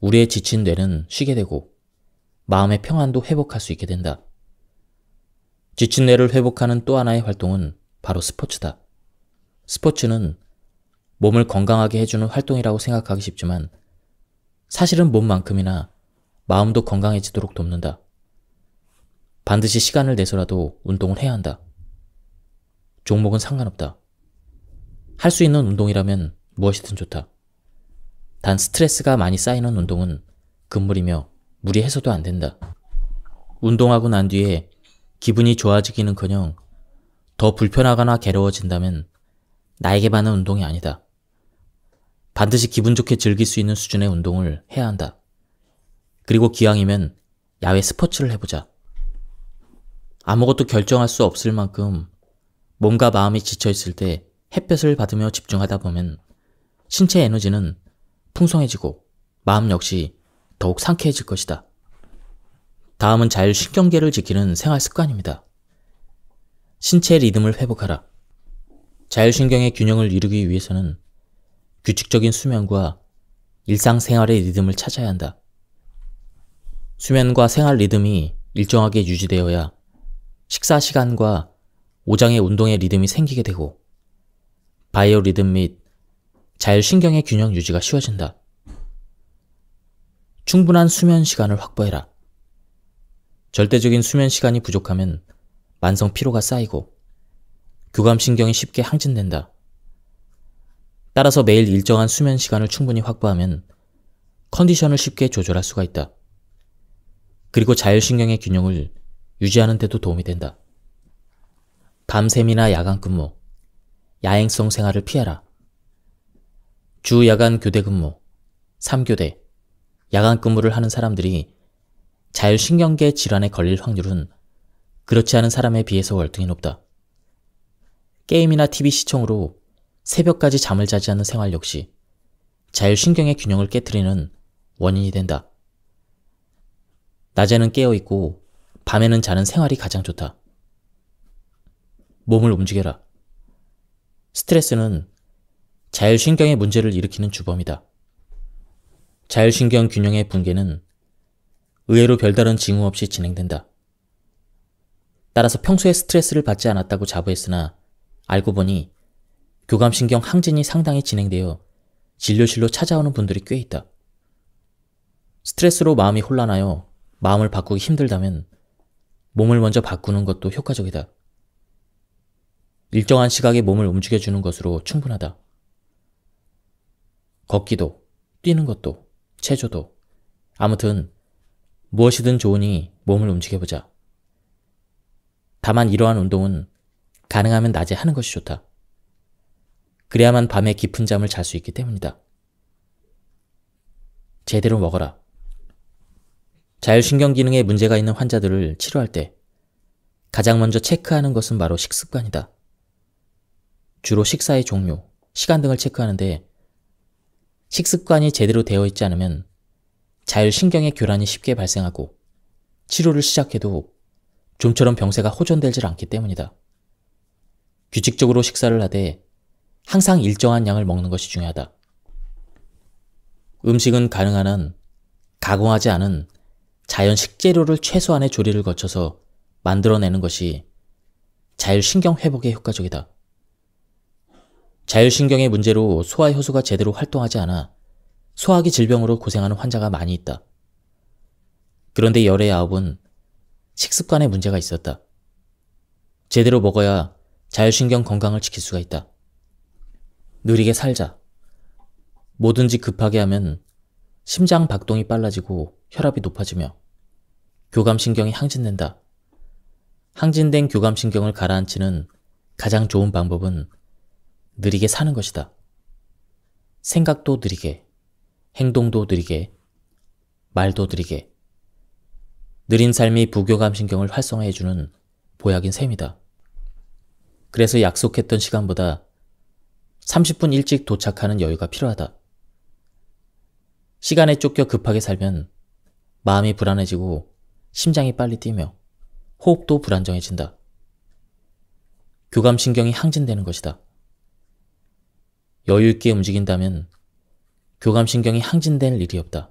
우리의 지친 뇌는 쉬게 되고 마음의 평안도 회복할 수 있게 된다. 지친 뇌를 회복하는 또 하나의 활동은 바로 스포츠다. 스포츠는 몸을 건강하게 해주는 활동이라고 생각하기 쉽지만 사실은 몸만큼이나 마음도 건강해지도록 돕는다. 반드시 시간을 내서라도 운동을 해야 한다. 종목은 상관없다. 할 수 있는 운동이라면 무엇이든 좋다. 단 스트레스가 많이 쌓이는 운동은 금물이며 무리해서도 안 된다. 운동하고 난 뒤에 기분이 좋아지기는커녕 더 불편하거나 괴로워진다면 나에게 맞는 운동이 아니다. 반드시 기분 좋게 즐길 수 있는 수준의 운동을 해야 한다. 그리고 기왕이면 야외 스포츠를 해보자. 아무것도 결정할 수 없을 만큼 몸과 마음이 지쳐있을 때 햇볕을 받으며 집중하다 보면 신체 에너지는 풍성해지고 마음 역시 더욱 상쾌해질 것이다. 다음은 자율신경계를 지키는 생활 습관입니다. 신체 리듬을 회복하라. 자율신경의 균형을 이루기 위해서는 규칙적인 수면과 일상생활의 리듬을 찾아야 한다. 수면과 생활 리듬이 일정하게 유지되어야 식사 시간과 오장의 운동의 리듬이 생기게 되고 바이오 리듬 및 자율신경의 균형 유지가 쉬워진다. 충분한 수면 시간을 확보해라. 절대적인 수면 시간이 부족하면 만성 피로가 쌓이고 교감신경이 쉽게 항진된다. 따라서 매일 일정한 수면 시간을 충분히 확보하면 컨디션을 쉽게 조절할 수가 있다. 그리고 자율신경의 균형을 유지하는 데도 도움이 된다. 밤샘이나 야간 근무, 야행성 생활을 피하라. 주 야간 교대 근무, 3교대, 야간 근무를 하는 사람들이 자율신경계 질환에 걸릴 확률은 그렇지 않은 사람에 비해서 월등히 높다. 게임이나 TV 시청으로 새벽까지 잠을 자지 않는 생활 역시 자율신경의 균형을 깨뜨리는 원인이 된다. 낮에는 깨어있고 밤에는 자는 생활이 가장 좋다. 몸을 움직여라. 스트레스는 자율신경의 문제를 일으키는 주범이다. 자율신경 균형의 붕괴는 의외로 별다른 징후 없이 진행된다. 따라서 평소에 스트레스를 받지 않았다고 자부했으나 알고 보니 교감신경 항진이 상당히 진행되어 진료실로 찾아오는 분들이 꽤 있다. 스트레스로 마음이 혼란하여 마음을 바꾸기 힘들다면 몸을 먼저 바꾸는 것도 효과적이다. 일정한 시각에 몸을 움직여주는 것으로 충분하다. 걷기도, 뛰는 것도, 체조도, 아무튼 무엇이든 좋으니 몸을 움직여보자. 다만 이러한 운동은 가능하면 낮에 하는 것이 좋다. 그래야만 밤에 깊은 잠을 잘 수 있기 때문이다. 제대로 먹어라. 자율신경 기능에 문제가 있는 환자들을 치료할 때 가장 먼저 체크하는 것은 바로 식습관이다. 주로 식사의 종류, 시간 등을 체크하는데 식습관이 제대로 되어 있지 않으면 자율신경의 교란이 쉽게 발생하고 치료를 시작해도 좀처럼 병세가 호전되질 않기 때문이다. 규칙적으로 식사를 하되 항상 일정한 양을 먹는 것이 중요하다. 음식은 가능한 한 가공하지 않은 자연 식재료를 최소한의 조리를 거쳐서 만들어내는 것이 자율신경 회복에 효과적이다. 자율신경의 문제로 소화 효소가 제대로 활동하지 않아 소화기 질병으로 고생하는 환자가 많이 있다. 그런데 열의 아홉은 식습관에 문제가 있었다. 제대로 먹어야 자율신경 건강을 지킬 수가 있다. 느리게 살자. 뭐든지 급하게 하면 심장 박동이 빨라지고 혈압이 높아지며 교감신경이 항진된다. 항진된 교감신경을 가라앉히는 가장 좋은 방법은 느리게 사는 것이다. 생각도 느리게, 행동도 느리게, 말도 느리게, 느린 삶이 부교감 신경을 활성화해주는 보약인 셈이다. 그래서 약속했던 시간보다 30분 일찍 도착하는 여유가 필요하다. 시간에 쫓겨 급하게 살면 마음이 불안해지고 심장이 빨리 뛰며 호흡도 불안정해진다. 교감신경이 항진되는 것이다. 여유있게 움직인다면 교감신경이 항진될 일이 없다.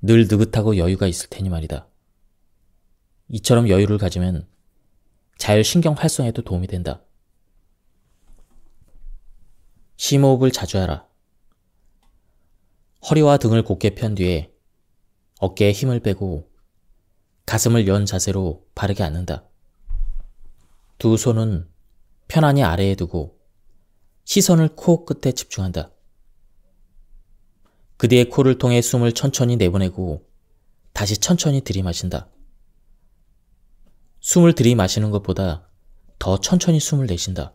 늘 느긋하고 여유가 있을 테니 말이다. 이처럼 여유를 가지면 자율신경 활성에도 도움이 된다. 심호흡을 자주 하라. 허리와 등을 곧게 편 뒤에 어깨에 힘을 빼고 가슴을 연 자세로 바르게 앉는다. 두 손은 편안히 아래에 두고 시선을 코 끝에 집중한다. 그대의 코를 통해 숨을 천천히 내보내고 다시 천천히 들이마신다. 숨을 들이마시는 것보다 더 천천히 숨을 내쉰다.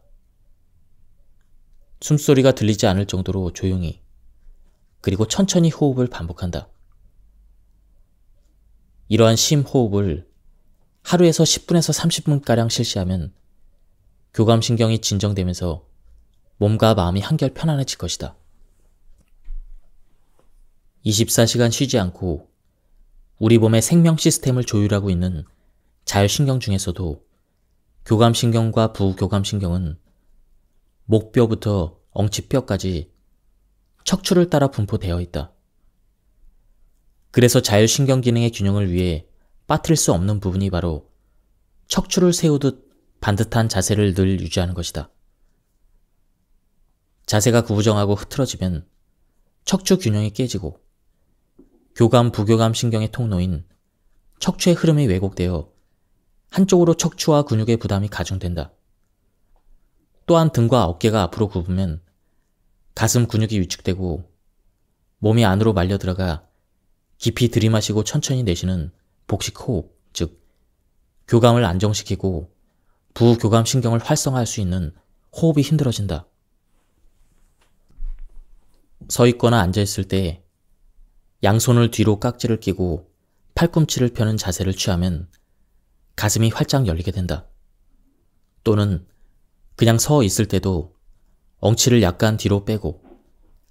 숨소리가 들리지 않을 정도로 조용히 그리고 천천히 호흡을 반복한다. 이러한 심호흡을 하루에서 10분에서 30분가량 실시하면 교감신경이 진정되면서 몸과 마음이 한결 편안해질 것이다. 24시간 쉬지 않고 우리 몸의 생명 시스템을 조율하고 있는 자율신경 중에서도 교감신경과 부교감신경은 목뼈부터 엉치뼈까지 척추를 따라 분포되어 있다. 그래서 자율신경 기능의 균형을 위해 빠뜨릴 수 없는 부분이 바로 척추를 세우듯 반듯한 자세를 늘 유지하는 것이다. 자세가 구부정하고 흐트러지면 척추 균형이 깨지고 교감, 부교감 신경의 통로인 척추의 흐름이 왜곡되어 한쪽으로 척추와 근육의 부담이 가중된다. 또한 등과 어깨가 앞으로 굽으면 가슴 근육이 위축되고 몸이 안으로 말려 들어가 깊이 들이마시고 천천히 내쉬는 복식 호흡, 즉 교감을 안정시키고 부교감 신경을 활성화할 수 있는 호흡이 힘들어진다. 서 있거나 앉아 있을 때 양손을 뒤로 깍지를 끼고 팔꿈치를 펴는 자세를 취하면 가슴이 활짝 열리게 된다. 또는 그냥 서 있을 때도 엉치를 약간 뒤로 빼고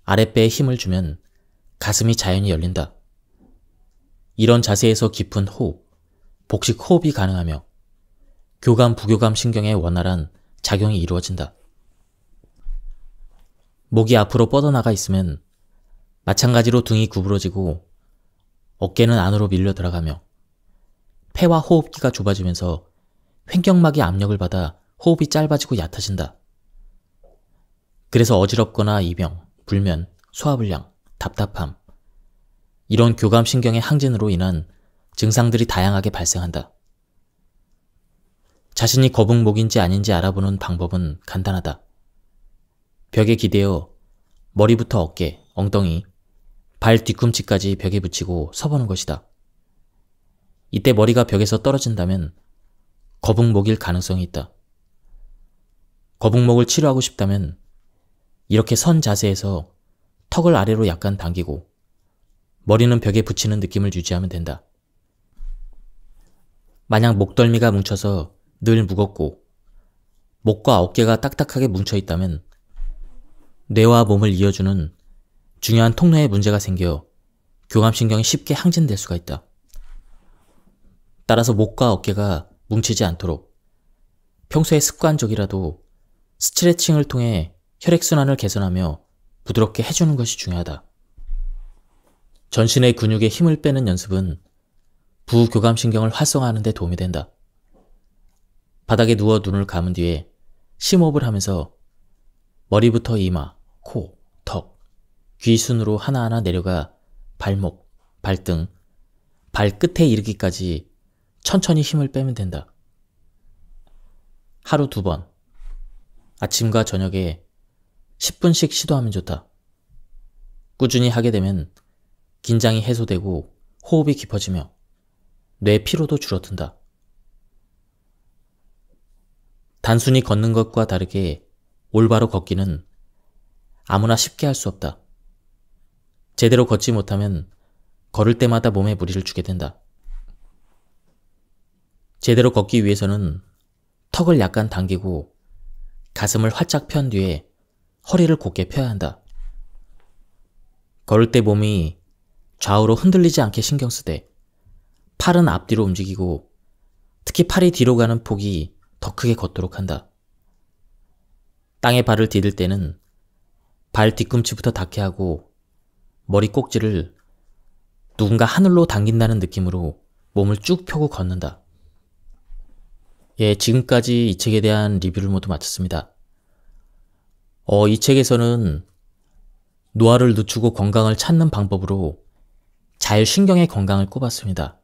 아랫배에 힘을 주면 가슴이 자연히 열린다. 이런 자세에서 깊은 호흡, 복식 호흡이 가능하며 교감, 부교감 신경의 원활한 작용이 이루어진다. 목이 앞으로 뻗어나가 있으면 마찬가지로 등이 구부러지고 어깨는 안으로 밀려 들어가며 폐와 호흡기가 좁아지면서 횡격막의 압력을 받아 호흡이 짧아지고 얕아진다. 그래서 어지럽거나 이병, 불면, 소화불량, 답답함, 이런 교감신경의 항진으로 인한 증상들이 다양하게 발생한다. 자신이 거북목인지 아닌지 알아보는 방법은 간단하다. 벽에 기대어 머리부터 어깨, 엉덩이, 발 뒤꿈치까지 벽에 붙이고 서보는 것이다. 이때 머리가 벽에서 떨어진다면 거북목일 가능성이 있다. 거북목을 치료하고 싶다면 이렇게 선 자세에서 턱을 아래로 약간 당기고 머리는 벽에 붙이는 느낌을 유지하면 된다. 만약 목덜미가 뭉쳐서 늘 무겁고 목과 어깨가 딱딱하게 뭉쳐 있다면 뇌와 몸을 이어주는 중요한 통로에 문제가 생겨 교감신경이 쉽게 항진될 수가 있다. 따라서 목과 어깨가 뭉치지 않도록 평소에 습관적이라도 스트레칭을 통해 혈액순환을 개선하며 부드럽게 해주는 것이 중요하다. 전신의 근육에 힘을 빼는 연습은 부교감신경을 활성화하는 데 도움이 된다. 바닥에 누워 눈을 감은 뒤에 심호흡을 하면서 머리부터 이마, 코, 턱, 귀순으로 하나하나 내려가 발목, 발등, 발끝에 이르기까지 천천히 힘을 빼면 된다. 하루 두 번, 아침과 저녁에 10분씩 시도하면 좋다. 꾸준히 하게 되면 긴장이 해소되고 호흡이 깊어지며 뇌 피로도 줄어든다. 단순히 걷는 것과 다르게 올바로 걷기는 아무나 쉽게 할 수 없다. 제대로 걷지 못하면 걸을 때마다 몸에 무리를 주게 된다. 제대로 걷기 위해서는 턱을 약간 당기고 가슴을 활짝 편 뒤에 허리를 곧게 펴야 한다. 걸을 때 몸이 좌우로 흔들리지 않게 신경 쓰되 팔은 앞뒤로 움직이고 특히 팔이 뒤로 가는 폭이 더 크게 걷도록 한다. 땅에 발을 디딜 때는 발 뒤꿈치부터 닿게 하고 머리 꼭지를 누군가 하늘로 당긴다는 느낌으로 몸을 쭉 펴고 걷는다. 예, 지금까지 이 책에 대한 리뷰를 모두 마쳤습니다. 어, 이 책에서는 노화를 늦추고 건강을 찾는 방법으로 자율신경의 건강을 꼽았습니다.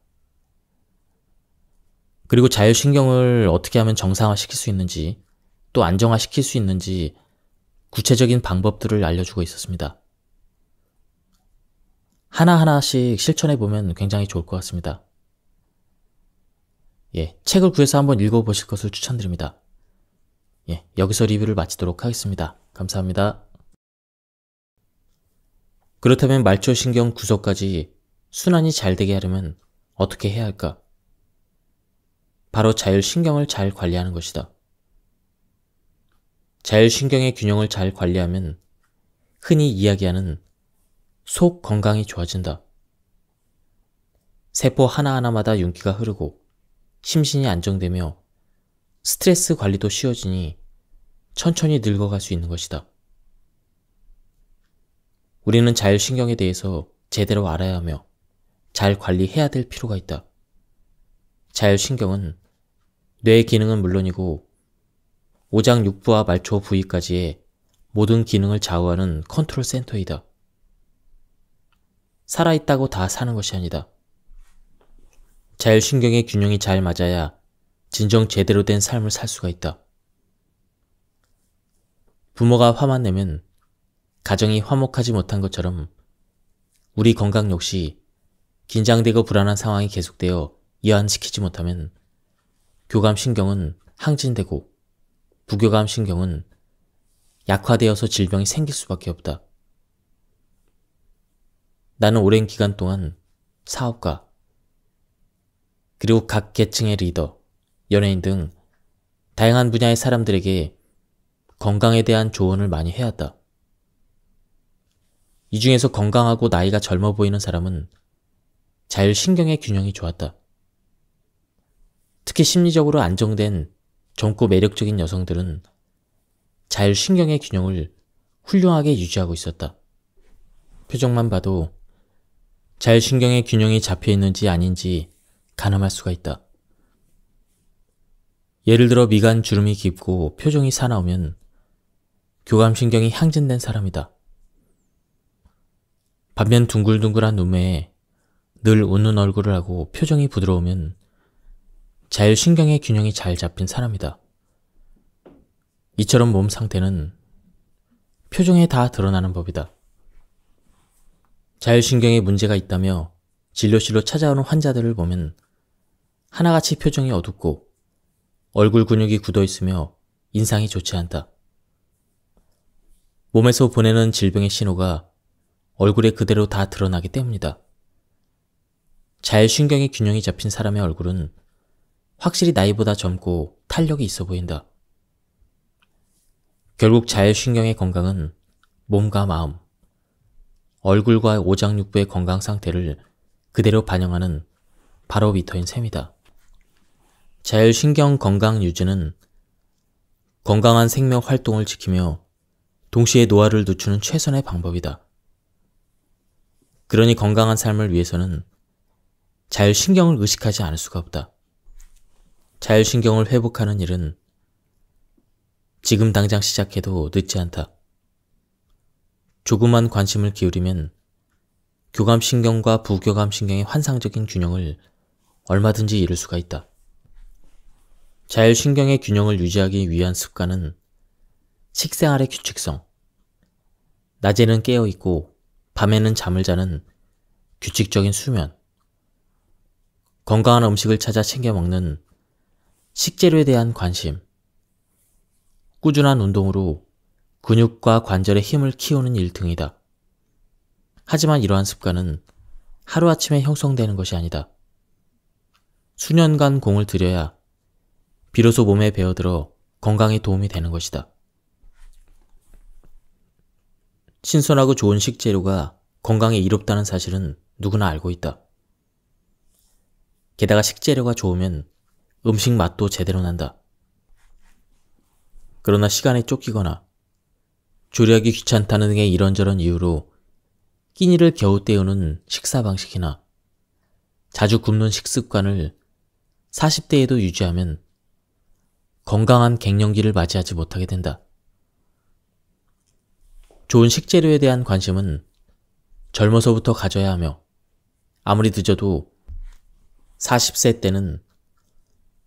그리고 자율신경을 어떻게 하면 정상화시킬 수 있는지 또 안정화시킬 수 있는지 구체적인 방법들을 알려주고 있었습니다. 하나하나씩 실천해 보면 굉장히 좋을 것 같습니다. 예, 책을 구해서 한번 읽어보실 것을 추천드립니다. 예, 여기서 리뷰를 마치도록 하겠습니다. 감사합니다. 그렇다면 말초신경 구석까지 순환이 잘 되게 하려면 어떻게 해야 할까? 바로 자율신경을 잘 관리하는 것이다. 자율신경의 균형을 잘 관리하면 흔히 이야기하는 속 건강이 좋아진다. 세포 하나하나마다 윤기가 흐르고 심신이 안정되며 스트레스 관리도 쉬워지니 천천히 늙어갈 수 있는 것이다. 우리는 자율신경에 대해서 제대로 알아야 하며 잘 관리해야 될 필요가 있다. 자율신경은 뇌의 기능은 물론이고 오장육부와 말초 부위까지의 모든 기능을 좌우하는 컨트롤 센터이다. 살아있다고 다 사는 것이 아니다. 자율신경의 균형이 잘 맞아야 진정 제대로 된 삶을 살 수가 있다. 부모가 화만 내면 가정이 화목하지 못한 것처럼 우리 건강 역시 긴장되고 불안한 상황이 계속되어 이완시키지 못하면 교감 신경은 항진되고 부교감 신경은 약화되어서 질병이 생길 수밖에 없다. 나는 오랜 기간 동안 사업가, 그리고 각 계층의 리더, 연예인 등 다양한 분야의 사람들에게 건강에 대한 조언을 많이 해왔다. 이 중에서 건강하고 나이가 젊어 보이는 사람은 자율신경의 균형이 좋았다. 특히 심리적으로 안정된 젊고 매력적인 여성들은 자율신경의 균형을 훌륭하게 유지하고 있었다. 표정만 봐도 자율신경의 균형이 잡혀 있는지 아닌지 가늠할 수가 있다. 예를 들어 미간 주름이 깊고 표정이 사나우면 교감신경이 향진된 사람이다. 반면 둥글둥글한 눈매에 늘 웃는 얼굴을 하고 표정이 부드러우면 자율신경의 균형이 잘 잡힌 사람이다. 이처럼 몸 상태는 표정에 다 드러나는 법이다. 자율신경에 문제가 있다며 진료실로 찾아오는 환자들을 보면 하나같이 표정이 어둡고 얼굴 근육이 굳어있으며 인상이 좋지 않다. 몸에서 보내는 질병의 신호가 얼굴에 그대로 다 드러나기 때문이다. 자율신경의 균형이 잡힌 사람의 얼굴은 확실히 나이보다 젊고 탄력이 있어 보인다. 결국 자율신경의 건강은 몸과 마음, 얼굴과 오장육부의 건강 상태를 그대로 반영하는 바로미터인 셈이다. 자율신경 건강 유지는 건강한 생명 활동을 지키며 동시에 노화를 늦추는 최선의 방법이다. 그러니 건강한 삶을 위해서는 자율신경을 의식하지 않을 수가 없다. 자율신경을 회복하는 일은 지금 당장 시작해도 늦지 않다. 조그만 관심을 기울이면 교감신경과 부교감신경의 환상적인 균형을 얼마든지 이룰 수가 있다. 자율신경의 균형을 유지하기 위한 습관은 식생활의 규칙성, 낮에는 깨어있고 밤에는 잠을 자는 규칙적인 수면, 건강한 음식을 찾아 챙겨 먹는 식재료에 대한 관심, 꾸준한 운동으로 근육과 관절의 힘을 키우는 일 등이다. 하지만 이러한 습관은 하루아침에 형성되는 것이 아니다. 수년간 공을 들여야 비로소 몸에 배어들어 건강에 도움이 되는 것이다. 신선하고 좋은 식재료가 건강에 이롭다는 사실은 누구나 알고 있다. 게다가 식재료가 좋으면 음식 맛도 제대로 난다. 그러나 시간에 쫓기거나 조리하기 귀찮다는 등의 이런저런 이유로 끼니를 겨우 때우는 식사 방식이나 자주 굶는 식습관을 40대에도 유지하면 건강한 갱년기를 맞이하지 못하게 된다. 좋은 식재료에 대한 관심은 젊어서부터 가져야 하며 아무리 늦어도 40세 때는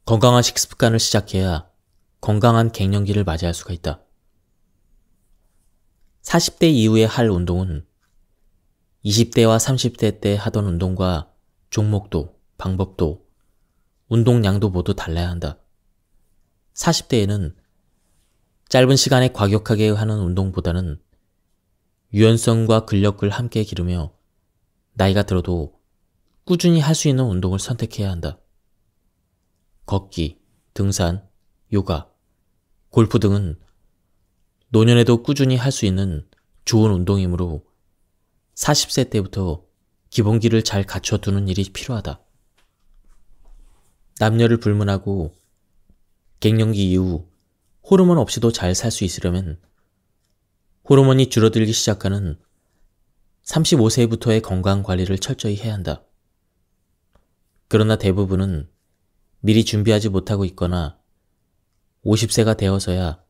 건강한 식습관을 시작해야 건강한 갱년기를 맞이할 수가 있다. 40대 이후에 할 운동은 20대와 30대 때 하던 운동과 종목도 방법도 운동량도 모두 달라야 한다. 40대에는 짧은 시간에 과격하게 하는 운동보다는 유연성과 근력을 함께 기르며 나이가 들어도 꾸준히 할 수 있는 운동을 선택해야 한다. 걷기, 등산, 요가, 골프 등은 노년에도 꾸준히 할 수 있는 좋은 운동이므로 40세 때부터 기본기를 잘 갖춰두는 일이 필요하다. 남녀를 불문하고 갱년기 이후 호르몬 없이도 잘 살 수 있으려면 호르몬이 줄어들기 시작하는 35세부터의 건강 관리를 철저히 해야 한다. 그러나 대부분은 미리 준비하지 못하고 있거나 50세가 되어서야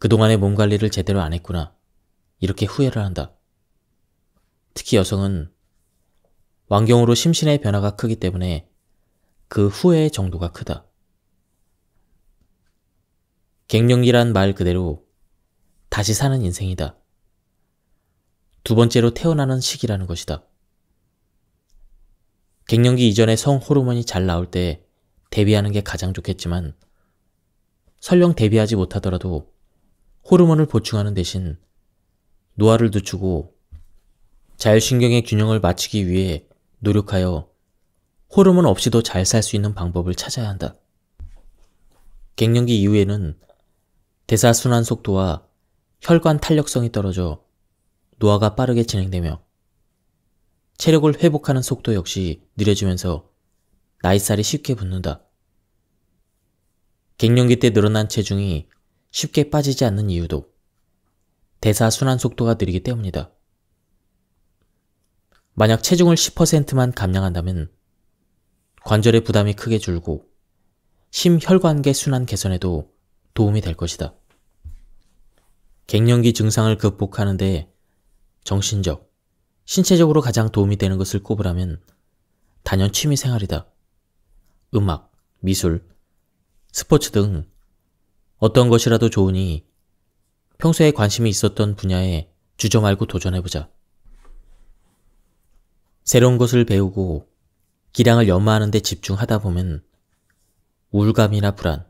그동안의 몸 관리를 제대로 안 했구나. 이렇게 후회를 한다. 특히 여성은 완경으로 심신의 변화가 크기 때문에 그 후회의 정도가 크다. 갱년기란 말 그대로 다시 사는 인생이다. 두 번째로 태어나는 시기라는 것이다. 갱년기 이전에 성 호르몬이 잘 나올 때 대비하는 게 가장 좋겠지만 설령 대비하지 못하더라도 호르몬을 보충하는 대신 노화를 늦추고 자율신경의 균형을 맞추기 위해 노력하여 호르몬 없이도 잘 살 수 있는 방법을 찾아야 한다. 갱년기 이후에는 대사순환 속도와 혈관 탄력성이 떨어져 노화가 빠르게 진행되며 체력을 회복하는 속도 역시 느려지면서 나이살이 쉽게 붙는다. 갱년기 때 늘어난 체중이 쉽게 빠지지 않는 이유도 대사 순환 속도가 느리기 때문이다. 만약 체중을 10%만 감량한다면 관절의 부담이 크게 줄고 심혈관계 순환 개선에도 도움이 될 것이다. 갱년기 증상을 극복하는 데 정신적, 신체적으로 가장 도움이 되는 것을 꼽으라면 단연 취미 생활이다. 음악, 미술, 스포츠 등 어떤 것이라도 좋으니 평소에 관심이 있었던 분야에 주저 말고 도전해보자. 새로운 것을 배우고 기량을 연마하는 데 집중하다 보면 우울감이나 불안,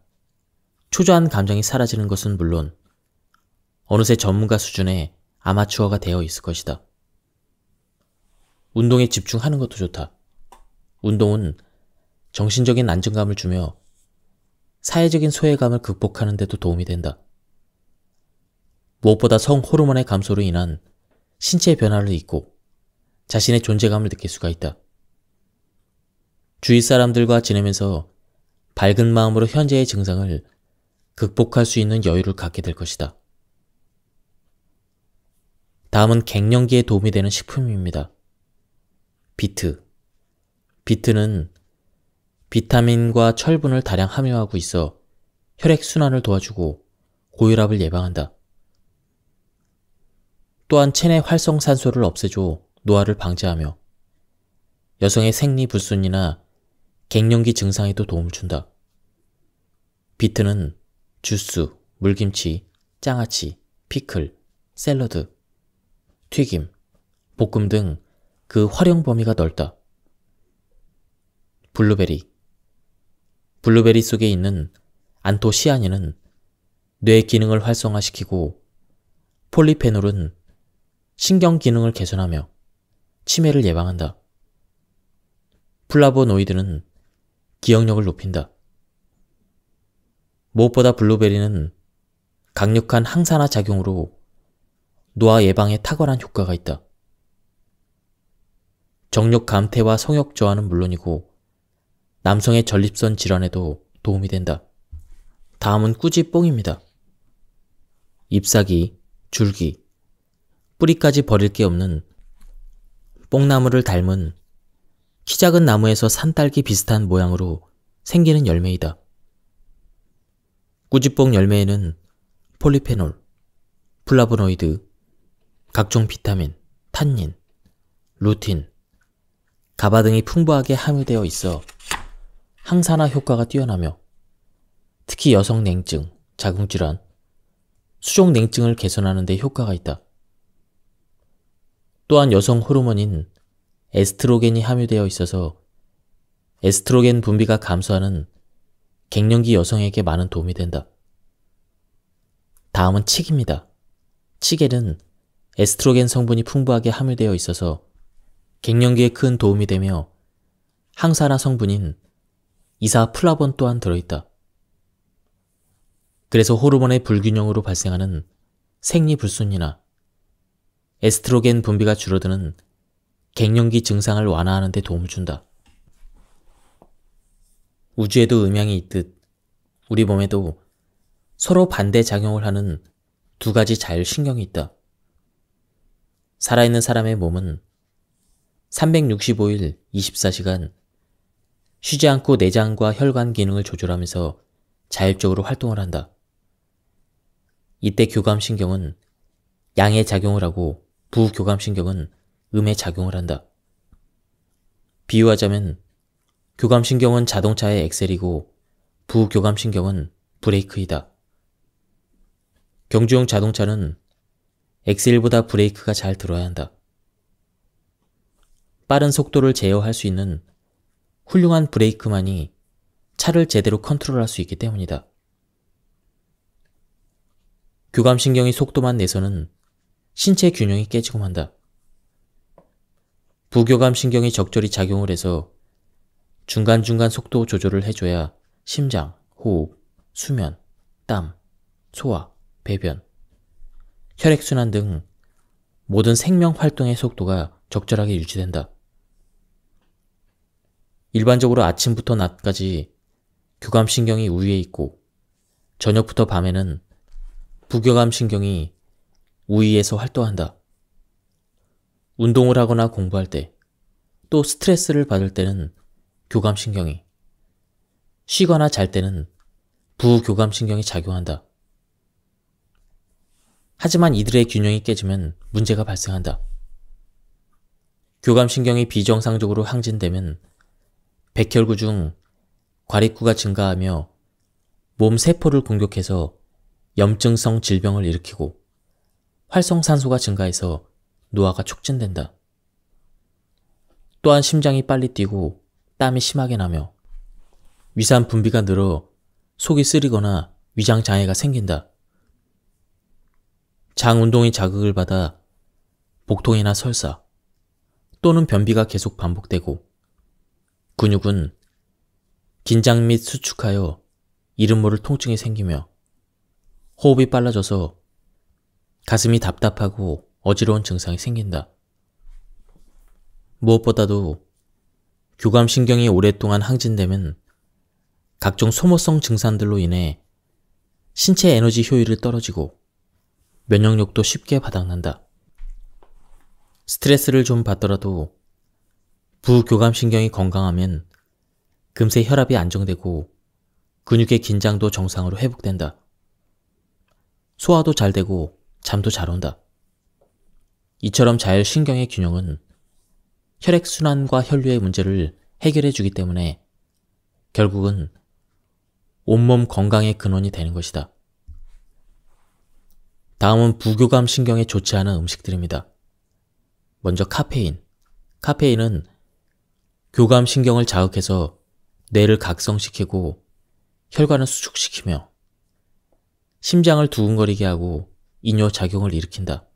초조한 감정이 사라지는 것은 물론 어느새 전문가 수준의 아마추어가 되어 있을 것이다. 운동에 집중하는 것도 좋다. 운동은 정신적인 안정감을 주며 사회적인 소외감을 극복하는 데도 도움이 된다. 무엇보다 성 호르몬의 감소로 인한 신체 의 변화를 잊고 자신의 존재감을 느낄 수가 있다. 주위 사람들과 지내면서 밝은 마음으로 현재의 증상을 극복할 수 있는 여유를 갖게 될 것이다. 다음은 갱년기에 도움이 되는 식품입니다. 비트. 비트는 비타민과 철분을 다량 함유하고 있어 혈액순환을 도와주고 고혈압을 예방한다. 또한 체내 활성산소를 없애줘 노화를 방지하며 여성의 생리불순이나 갱년기 증상에도 도움을 준다. 비트는 주스, 물김치, 장아찌, 피클, 샐러드, 튀김, 볶음 등 그 활용 범위가 넓다. 블루베리 블루베리 속에 있는 안토시아닌은 뇌 기능을 활성화시키고 폴리페놀은 신경 기능을 개선하며 치매를 예방한다. 플라보노이드는 기억력을 높인다. 무엇보다 블루베리는 강력한 항산화 작용으로 노화 예방에 탁월한 효과가 있다. 정력 감퇴와 성욕 저하는 물론이고 남성의 전립선 질환에도 도움이 된다. 다음은 꾸지뽕입니다. 잎사귀, 줄기, 뿌리까지 버릴 게 없는 뽕나무를 닮은 키 작은 나무에서 산딸기 비슷한 모양으로 생기는 열매이다. 꾸지뽕 열매에는 폴리페놀, 플라보노이드, 각종 비타민, 탄닌, 루틴, 가바 등이 풍부하게 함유되어 있어 항산화 효과가 뛰어나며 특히 여성 냉증, 자궁질환, 수족 냉증을 개선하는 데 효과가 있다. 또한 여성 호르몬인 에스트로겐이 함유되어 있어서 에스트로겐 분비가 감소하는 갱년기 여성에게 많은 도움이 된다. 다음은 칡입니다. 칡에는 에스트로겐 성분이 풍부하게 함유되어 있어서 갱년기에 큰 도움이 되며 항산화 성분인 이사 플라본 또한 들어있다. 그래서 호르몬의 불균형으로 발생하는 생리불순이나 에스트로겐 분비가 줄어드는 갱년기 증상을 완화하는 데 도움을 준다. 우주에도 음양이 있듯 우리 몸에도 서로 반대 작용을 하는 두 가지 자율신경이 있다. 살아있는 사람의 몸은 365일 24시간 쉬지 않고 내장과 혈관 기능을 조절하면서 자율적으로 활동을 한다. 이때 교감신경은 양의 작용을 하고 부교감신경은 음의 작용을 한다. 비유하자면 교감신경은 자동차의 엑셀이고 부교감신경은 브레이크이다. 경주용 자동차는 엑셀보다 브레이크가 잘 들어야 한다. 빠른 속도를 제어할 수 있는 훌륭한 브레이크만이 차를 제대로 컨트롤할 수 있기 때문이다. 교감신경이 속도만 내서는 신체 균형이 깨지고 만다. 부교감신경이 적절히 작용을 해서 중간중간 속도 조절을 해줘야 심장, 호흡, 수면, 땀, 소화, 배변, 혈액순환 등 모든 생명 활동의 속도가 적절하게 유지된다. 일반적으로 아침부터 낮까지 교감신경이 우위에 있고 저녁부터 밤에는 부교감신경이 우위에서 활동한다. 운동을 하거나 공부할 때, 또 스트레스를 받을 때는 교감신경이, 쉬거나 잘 때는 부교감신경이 작용한다. 하지만 이들의 균형이 깨지면 문제가 발생한다. 교감신경이 비정상적으로 항진되면 백혈구 중 과립구가 증가하며 몸 세포를 공격해서 염증성 질병을 일으키고 활성산소가 증가해서 노화가 촉진된다. 또한 심장이 빨리 뛰고 땀이 심하게 나며 위산 분비가 늘어 속이 쓰리거나 위장 장애가 생긴다. 장 운동이 자극을 받아 복통이나 설사 또는 변비가 계속 반복되고 근육은 긴장 및 수축하여 이름 모를 통증이 생기며 호흡이 빨라져서 가슴이 답답하고 어지러운 증상이 생긴다. 무엇보다도 교감신경이 오랫동안 항진되면 각종 소모성 증상들로 인해 신체 에너지 효율이 떨어지고 면역력도 쉽게 바닥난다. 스트레스를 좀 받더라도 부교감신경이 건강하면 금세 혈압이 안정되고 근육의 긴장도 정상으로 회복된다. 소화도 잘 되고 잠도 잘 온다. 이처럼 자율신경의 균형은 혈액순환과 혈류의 문제를 해결해 주기 때문에 결국은 온몸 건강의 근원이 되는 것이다. 다음은 부교감 신경에 좋지 않은 음식들입니다. 먼저 카페인. 카페인은 교감 신경을 자극해서 뇌를 각성시키고 혈관을 수축시키며 심장을 두근거리게 하고 이뇨 작용을 일으킨다.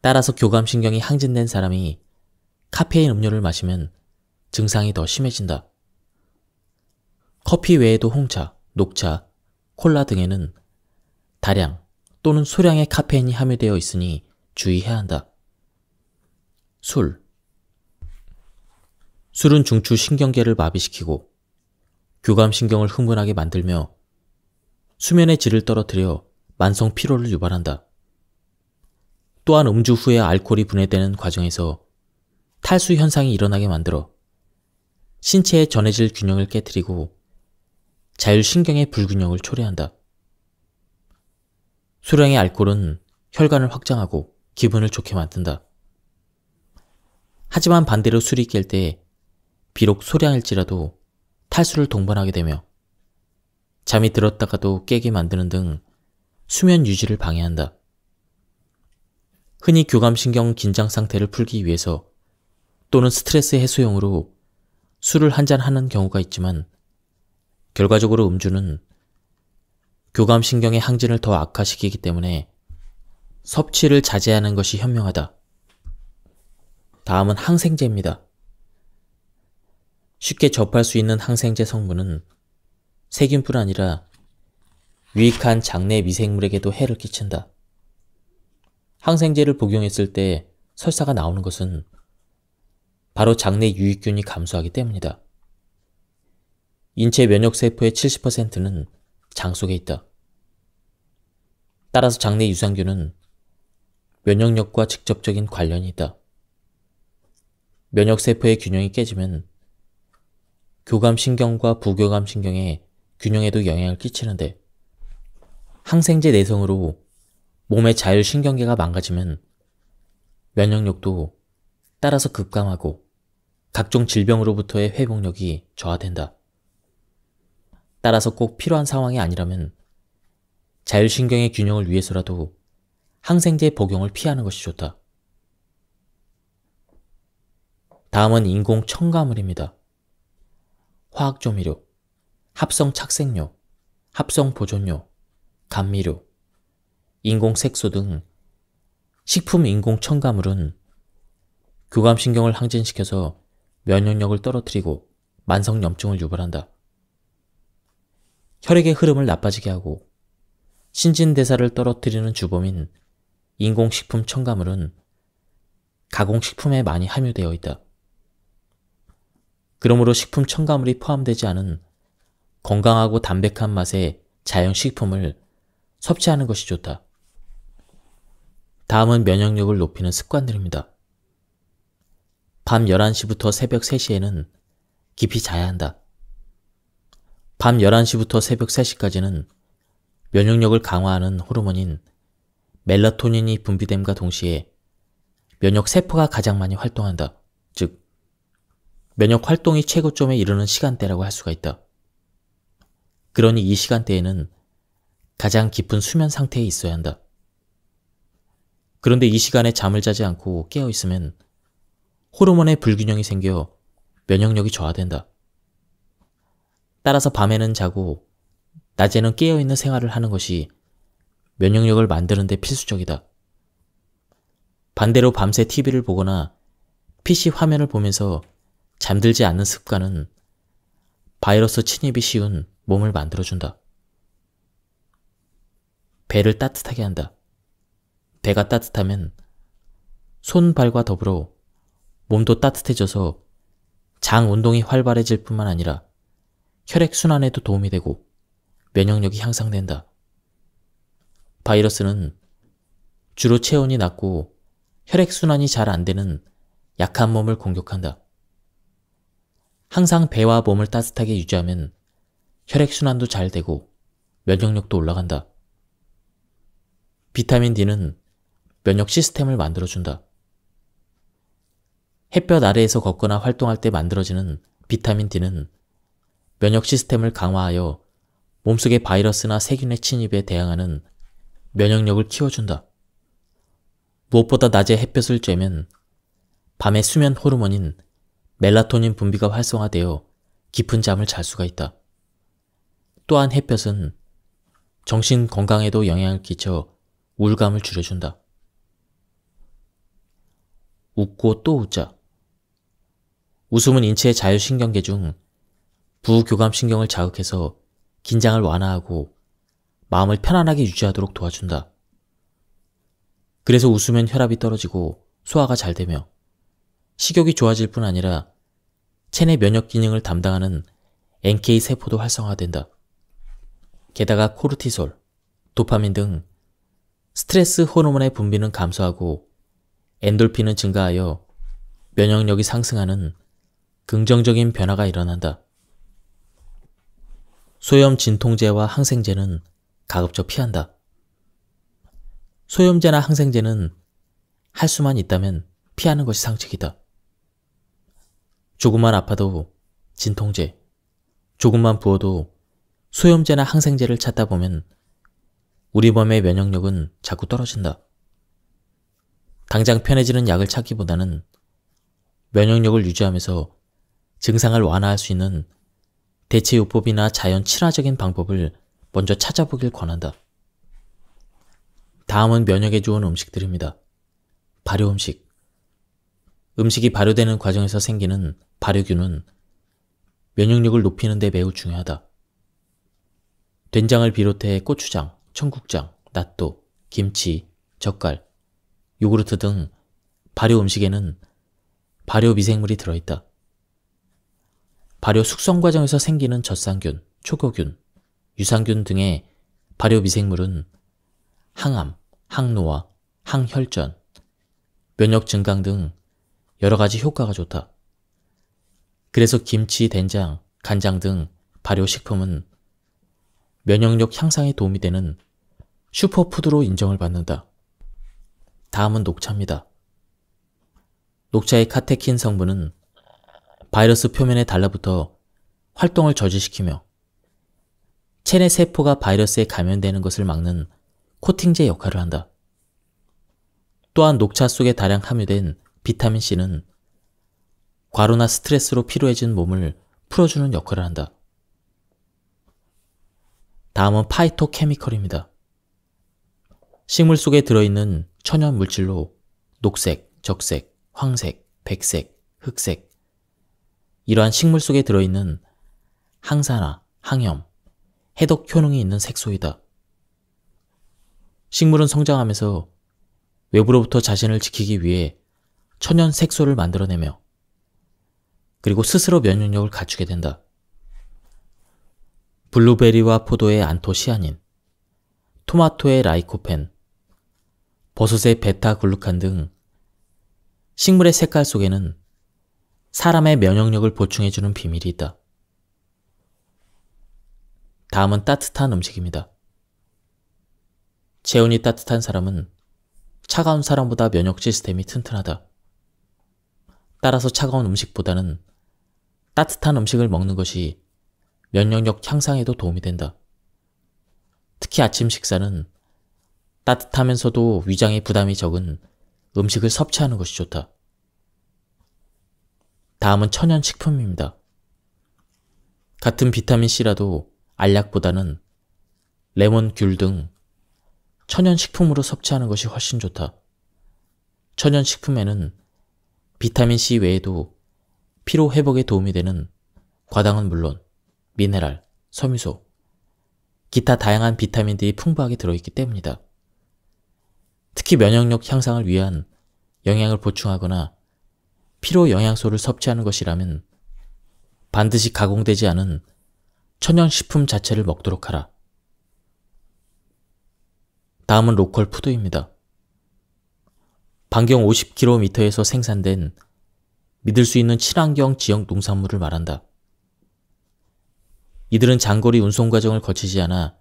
따라서 교감 신경이 항진된 사람이 카페인 음료를 마시면 증상이 더 심해진다. 커피 외에도 홍차, 녹차, 콜라 등에는 다량 또는 소량의 카페인이 함유되어 있으니 주의해야 한다. 술, 술은 중추 신경계를 마비시키고 교감신경을 흥분하게 만들며 수면의 질을 떨어뜨려 만성 피로를 유발한다. 또한 음주 후에 알코올이 분해되는 과정에서 탈수 현상이 일어나게 만들어 신체의 전해질 균형을 깨뜨리고 자율신경의 불균형을 초래한다. 수량의 알코올은 혈관을 확장하고 기분을 좋게 만든다. 하지만 반대로 술이 깰때 비록 소량일지라도 탈수를 동반하게 되며 잠이 들었다가도 깨게 만드는 등 수면 유지를 방해한다. 흔히 교감신경 긴장 상태를 풀기 위해서 또는 스트레스 해소용으로 술을 한잔 하는 경우가 있지만 결과적으로 음주는 교감신경의 항진을 더 악화시키기 때문에 섭취를 자제하는 것이 현명하다. 다음은 항생제입니다. 쉽게 접할 수 있는 항생제 성분은 세균뿐 아니라 유익한 장내 미생물에게도 해를 끼친다. 항생제를 복용했을 때 설사가 나오는 것은 바로 장내 유익균이 감소하기 때문이다. 인체 면역세포의 70%는 장 속에 있다. 따라서 장내 유산균은 면역력과 직접적인 관련이 있다. 면역세포의 균형이 깨지면 교감신경과 부교감신경의 균형에도 영향을 끼치는데 항생제 내성으로 몸의 자율신경계가 망가지면 면역력도 따라서 급감하고 각종 질병으로부터의 회복력이 저하된다. 따라서 꼭 필요한 상황이 아니라면 자율신경의 균형을 위해서라도 항생제 복용을 피하는 것이 좋다. 다음은 인공 첨가물입니다. 화학조미료, 합성 착색료, 합성 보존료, 감미료, 인공색소 등 식품 인공 첨가물은 교감신경을 항진시켜서 면역력을 떨어뜨리고 만성염증을 유발한다. 혈액의 흐름을 나빠지게 하고 신진대사를 떨어뜨리는 주범인 인공식품 첨가물은 가공식품에 많이 함유되어 있다. 그러므로 식품 첨가물이 포함되지 않은 건강하고 담백한 맛의 자연식품을 섭취하는 것이 좋다. 다음은 면역력을 높이는 습관들입니다. 밤 11시부터 새벽 3시에는 깊이 자야 한다. 밤 11시부터 새벽 3시까지는 면역력을 강화하는 호르몬인 멜라토닌이 분비됨과 동시에 면역 세포가 가장 많이 활동한다. 면역 활동이 최고점에 이르는 시간대라고 할 수가 있다. 그러니 이 시간대에는 가장 깊은 수면 상태에 있어야 한다. 그런데 이 시간에 잠을 자지 않고 깨어 있으면 호르몬의 불균형이 생겨 면역력이 저하된다. 따라서 밤에는 자고 낮에는 깨어있는 생활을 하는 것이 면역력을 만드는 데 필수적이다. 반대로 밤새 TV를 보거나 PC 화면을 보면서 잠들지 않는 습관은 바이러스 침입이 쉬운 몸을 만들어준다. 배를 따뜻하게 한다. 배가 따뜻하면 손, 발과 더불어 몸도 따뜻해져서 장 운동이 활발해질 뿐만 아니라 혈액순환에도 도움이 되고 면역력이 향상된다. 바이러스는 주로 체온이 낮고 혈액순환이 잘 안 되는 약한 몸을 공격한다. 항상 배와 몸을 따뜻하게 유지하면 혈액순환도 잘 되고 면역력도 올라간다. 비타민 D는 면역 시스템을 만들어준다. 햇볕 아래에서 걷거나 활동할 때 만들어지는 비타민 D는 면역 시스템을 강화하여 몸속의 바이러스나 세균의 침입에 대항하는 면역력을 키워준다. 무엇보다 낮에 햇볕을 쬐면 밤의 수면 호르몬인 멜라토닌 분비가 활성화되어 깊은 잠을 잘 수가 있다. 또한 햇볕은 정신 건강에도 영향을 끼쳐 우울감을 줄여준다. 웃고 또 웃자. 웃음은 인체의 자율신경계 중 부교감신경을 자극해서 긴장을 완화하고 마음을 편안하게 유지하도록 도와준다. 그래서 웃으면 혈압이 떨어지고 소화가 잘 되며 식욕이 좋아질 뿐 아니라 체내 면역 기능을 담당하는 NK 세포도 활성화된다. 게다가 코르티솔, 도파민 등 스트레스 호르몬의 분비는 감소하고 엔돌핀은 증가하여 면역력이 상승하는 긍정적인 변화가 일어난다. 소염 진통제와 항생제는 가급적 피한다. 소염제나 항생제는 할 수만 있다면 피하는 것이 상책이다. 조금만 아파도 진통제, 조금만 부어도 소염제나 항생제를 찾다 보면 우리 몸의 면역력은 자꾸 떨어진다. 당장 편해지는 약을 찾기보다는 면역력을 유지하면서 증상을 완화할 수 있는 대체요법이나 자연 친화적인 방법을 먼저 찾아보길 권한다. 다음은 면역에 좋은 음식들입니다. 발효 음식. 음식이 발효되는 과정에서 생기는 발효균은 면역력을 높이는 데 매우 중요하다. 된장을 비롯해 고추장, 청국장, 낫또, 김치, 젓갈, 요구르트 등 발효 음식에는 발효 미생물이 들어있다. 발효 숙성 과정에서 생기는 젖산균, 초고균, 유산균 등의 발효 미생물은 항암, 항노화, 항혈전, 면역 증강 등 여러 가지 효과가 좋다. 그래서 김치, 된장, 간장 등 발효식품은 면역력 향상에 도움이 되는 슈퍼푸드로 인정을 받는다. 다음은 녹차입니다. 녹차의 카테킨 성분은 바이러스 표면에 달라붙어 활동을 저지시키며 체내 세포가 바이러스에 감염되는 것을 막는 코팅제 역할을 한다. 또한 녹차 속에 다량 함유된 비타민C는 과로나 스트레스로 피로해진 몸을 풀어주는 역할을 한다. 다음은 파이토케미컬입니다. 식물 속에 들어있는 천연 물질로 녹색, 적색, 황색, 백색, 흑색 이러한 식물 속에 들어있는 항산화, 항염, 해독 효능이 있는 색소이다. 식물은 성장하면서 외부로부터 자신을 지키기 위해 천연 색소를 만들어내며 그리고 스스로 면역력을 갖추게 된다. 블루베리와 포도의 안토시아닌, 토마토의 라이코펜, 버섯의 베타글루칸 등 식물의 색깔 속에는 사람의 면역력을 보충해주는 비밀이 있다. 다음은 따뜻한 음식입니다. 체온이 따뜻한 사람은 차가운 사람보다 면역 시스템이 튼튼하다. 따라서 차가운 음식보다는 따뜻한 음식을 먹는 것이 면역력 향상에도 도움이 된다. 특히 아침 식사는 따뜻하면서도 위장에 부담이 적은 음식을 섭취하는 것이 좋다. 다음은 천연식품입니다. 같은 비타민C라도 알약보다는 레몬귤 등 천연식품으로 섭취하는 것이 훨씬 좋다. 천연식품에는 비타민C 외에도 피로 회복에 도움이 되는 과당은 물론 미네랄, 섬유소, 기타 다양한 비타민들이 풍부하게 들어있기 때문이다. 특히 면역력 향상을 위한 영양을 보충하거나 피로 영양소를 섭취하는 것이라면 반드시 가공되지 않은 천연식품 자체를 먹도록 하라. 다음은 로컬 푸드입니다. 반경 50km에서 생산된 믿을 수 있는 친환경 지역 농산물을 말한다. 이들은 장거리 운송 과정을 거치지 않아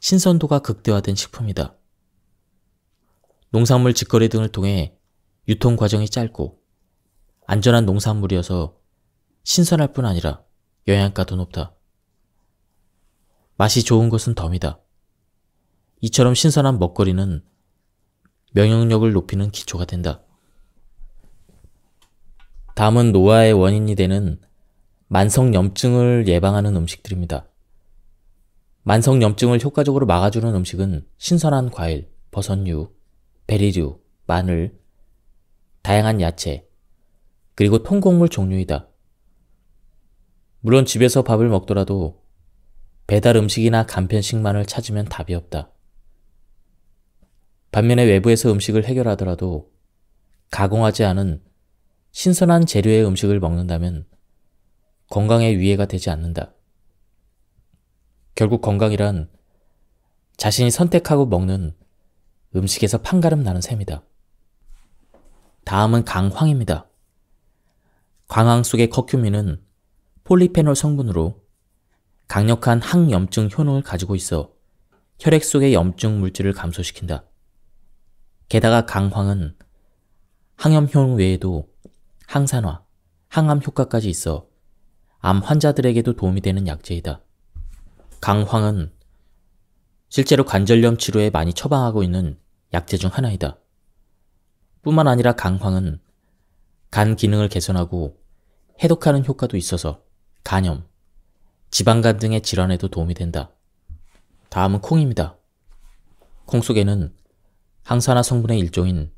신선도가 극대화된 식품이다. 농산물 직거래 등을 통해 유통 과정이 짧고 안전한 농산물이어서 신선할 뿐 아니라 영양가도 높다. 맛이 좋은 것은 덤이다. 이처럼 신선한 먹거리는 명영력을 높이는 기초가 된다. 다음은 노화의 원인이 되는 만성염증을 예방하는 음식들입니다. 만성염증을 효과적으로 막아주는 음식은 신선한 과일, 버섯류, 베리류, 마늘, 다양한 야채, 그리고 통곡물 종류이다. 물론 집에서 밥을 먹더라도 배달 음식이나 간편식만을 찾으면 답이 없다. 반면에 외부에서 음식을 해결하더라도 가공하지 않은 신선한 재료의 음식을 먹는다면 건강에 위해가 되지 않는다. 결국 건강이란 자신이 선택하고 먹는 음식에서 판가름 나는 셈이다. 다음은 강황입니다. 강황 속의 커큐민은 폴리페놀 성분으로 강력한 항염증 효능을 가지고 있어 혈액 속의 염증 물질을 감소시킨다. 게다가 강황은 항염효 외에도 항산화, 항암 효과까지 있어 암 환자들에게도 도움이 되는 약재이다. 강황은 실제로 관절염 치료에 많이 처방하고 있는 약재 중 하나이다. 뿐만 아니라 강황은 간 기능을 개선하고 해독하는 효과도 있어서 간염, 지방간 등의 질환에도 도움이 된다. 다음은 콩입니다. 콩 속에는 항산화 성분의 일종인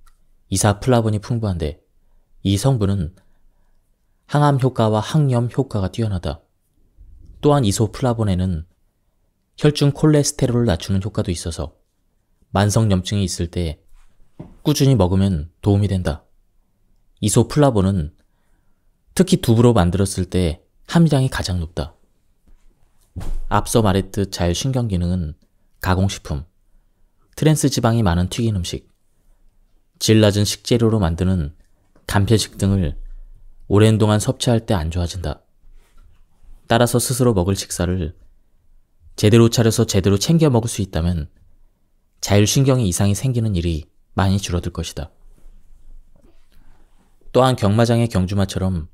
이사플라본이 풍부한데 이 성분은 항암 효과와 항염 효과가 뛰어나다. 또한 이소플라본에는 혈중 콜레스테롤을 낮추는 효과도 있어서 만성 염증이 있을 때 꾸준히 먹으면 도움이 된다. 이소플라본은 특히 두부로 만들었을 때함량이 가장 높다. 앞서 말했듯 자율신경 기능은 가공식품, 트랜스 지방이 많은 튀긴 음식, 질 낮은 식재료로 만드는 간편식 등을 오랜 동안 섭취할 때 안 좋아진다. 따라서 스스로 먹을 식사를 제대로 차려서 제대로 챙겨 먹을 수 있다면 자율신경에 이상이 생기는 일이 많이 줄어들 것이다. 또한 경마장의 경주마처럼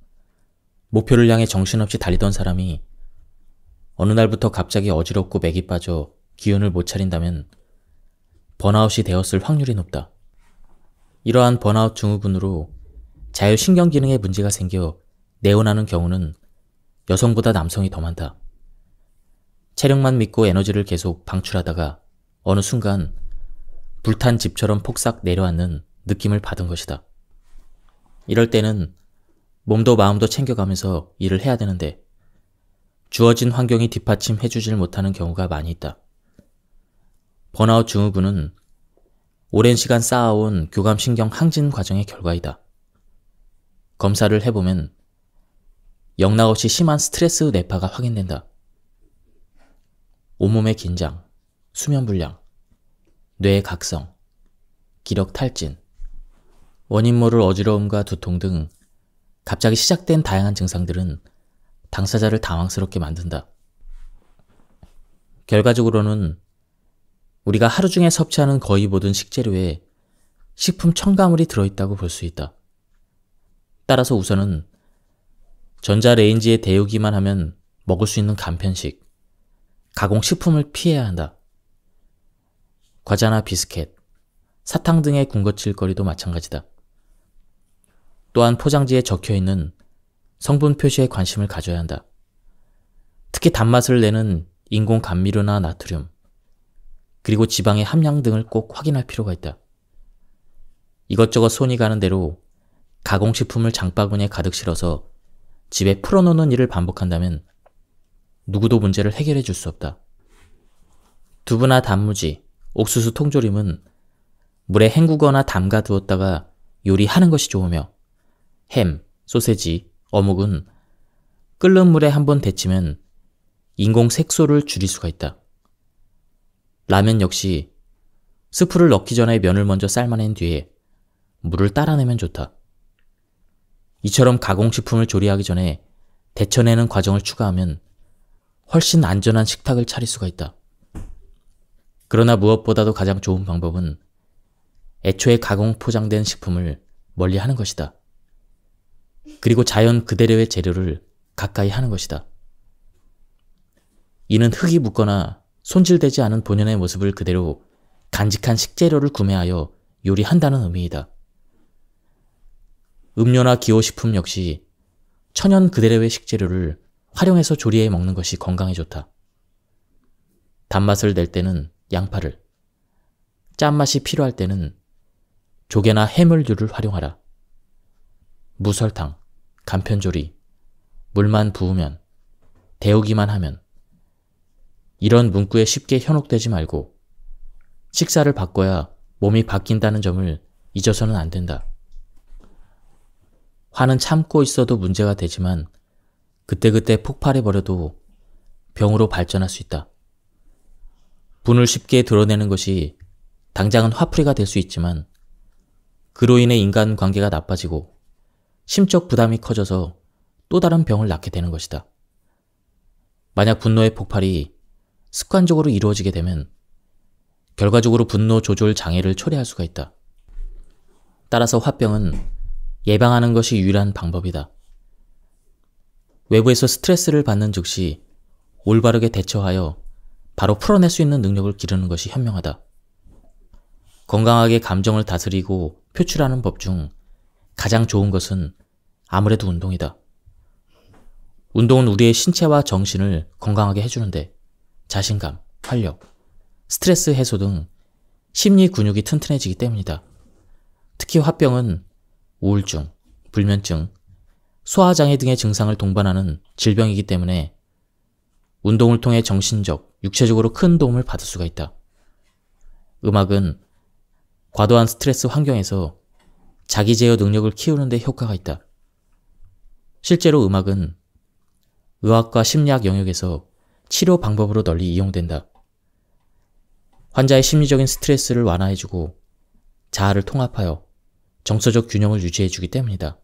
목표를 향해 정신없이 달리던 사람이 어느 날부터 갑자기 어지럽고 맥이 빠져 기운을 못 차린다면 번아웃이 되었을 확률이 높다. 이러한 번아웃 증후군으로 자율신경 기능에 문제가 생겨 내원하는 경우는 여성보다 남성이 더 많다. 체력만 믿고 에너지를 계속 방출하다가 어느 순간 불탄 집처럼 폭삭 내려앉는 느낌을 받은 것이다. 이럴 때는 몸도 마음도 챙겨가면서 일을 해야 되는데 주어진 환경이 뒷받침해주질 못하는 경우가 많이 있다. 번아웃 증후군은 오랜 시간 쌓아온 교감신경 항진 과정의 결과이다. 검사를 해보면 영락없이 심한 스트레스 뇌파가 확인된다. 온몸의 긴장, 수면불량, 뇌의 각성, 기력 탈진, 원인 모를 어지러움과 두통 등 갑자기 시작된 다양한 증상들은 당사자를 당황스럽게 만든다. 결과적으로는 우리가 하루 중에 섭취하는 거의 모든 식재료에 식품 첨가물이 들어있다고 볼 수 있다. 따라서 우선은 전자레인지에 데우기만 하면 먹을 수 있는 간편식, 가공식품을 피해야 한다. 과자나 비스켓, 사탕 등의 군것질거리도 마찬가지다. 또한 포장지에 적혀 있는 성분 표시에 관심을 가져야 한다. 특히 단맛을 내는 인공 감미료나 나트륨, 그리고 지방의 함량 등을 꼭 확인할 필요가 있다. 이것저것 손이 가는 대로 가공식품을 장바구니에 가득 실어서 집에 풀어놓는 일을 반복한다면 누구도 문제를 해결해 줄 수 없다. 두부나 단무지, 옥수수 통조림은 물에 헹구거나 담가 두었다가 요리하는 것이 좋으며 햄, 소세지, 어묵은 끓는 물에 한번 데치면 인공 색소를 줄일 수가 있다. 라면 역시 스프를 넣기 전에 면을 먼저 삶아낸 뒤에 물을 따라내면 좋다. 이처럼 가공식품을 조리하기 전에 데쳐내는 과정을 추가하면 훨씬 안전한 식탁을 차릴 수가 있다. 그러나 무엇보다도 가장 좋은 방법은 애초에 가공 포장된 식품을 멀리 하는 것이다. 그리고 자연 그대로의 재료를 가까이 하는 것이다. 이는 흙이 묻거나 손질되지 않은 본연의 모습을 그대로 간직한 식재료를 구매하여 요리한다는 의미이다. 음료나 기호식품 역시 천연 그대로의 식재료를 활용해서 조리해 먹는 것이 건강에 좋다. 단맛을 낼 때는 양파를, 짠맛이 필요할 때는 조개나 해물류를 활용하라. 무설탕, 간편조리, 물만 부으면, 데우기만 하면 이런 문구에 쉽게 현혹되지 말고 식사를 바꿔야 몸이 바뀐다는 점을 잊어서는 안 된다. 화는 참고 있어도 문제가 되지만 그때그때 폭발해버려도 병으로 발전할 수 있다. 분을 쉽게 드러내는 것이 당장은 화풀이가 될 수 있지만 그로 인해 인간관계가 나빠지고 심적 부담이 커져서 또 다른 병을 낳게 되는 것이다. 만약 분노의 폭발이 습관적으로 이루어지게 되면 결과적으로 분노 조절 장애를 초래할 수가 있다. 따라서 화병은 예방하는 것이 유일한 방법이다. 외부에서 스트레스를 받는 즉시 올바르게 대처하여 바로 풀어낼 수 있는 능력을 기르는 것이 현명하다. 건강하게 감정을 다스리고 표출하는 법 중 가장 좋은 것은 아무래도 운동이다. 운동은 우리의 신체와 정신을 건강하게 해주는데 자신감, 활력, 스트레스 해소 등 심리 근육이 튼튼해지기 때문이다. 특히 화병은 우울증, 불면증, 소화장애 등의 증상을 동반하는 질병이기 때문에 운동을 통해 정신적, 육체적으로 큰 도움을 받을 수가 있다. 음악은 과도한 스트레스 환경에서 자기 제어 능력을 키우는 데 효과가 있다. 실제로 음악은 의학과 심리학 영역에서 치료 방법으로 널리 이용된다. 환자의 심리적인 스트레스를 완화해주고 자아를 통합하여 정서적 균형을 유지해주기 때문이다.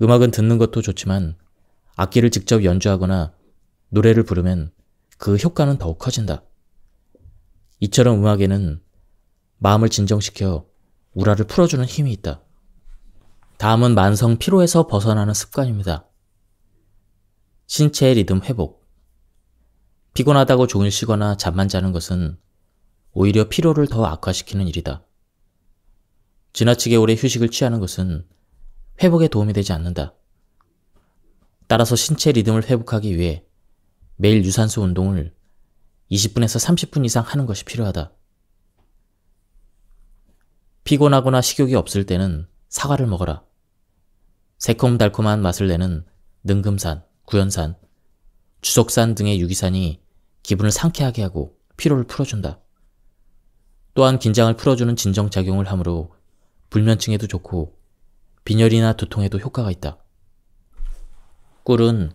음악은 듣는 것도 좋지만 악기를 직접 연주하거나 노래를 부르면 그 효과는 더욱 커진다. 이처럼 음악에는 마음을 진정시켜 우라를 풀어주는 힘이 있다. 다음은 만성 피로에서 벗어나는 습관입니다. 신체의 리듬 회복 피곤하다고 종일 쉬거나 잠만 자는 것은 오히려 피로를 더 악화시키는 일이다. 지나치게 오래 휴식을 취하는 것은 회복에 도움이 되지 않는다. 따라서 신체 리듬을 회복하기 위해 매일 유산소 운동을 20분에서 30분 이상 하는 것이 필요하다. 피곤하거나 식욕이 없을 때는 사과를 먹어라. 새콤달콤한 맛을 내는 능금산, 구연산, 주석산 등의 유기산이 기분을 상쾌하게 하고 피로를 풀어준다. 또한 긴장을 풀어주는 진정작용을 함으로 불면증에도 좋고 빈혈이나 두통에도 효과가 있다. 꿀은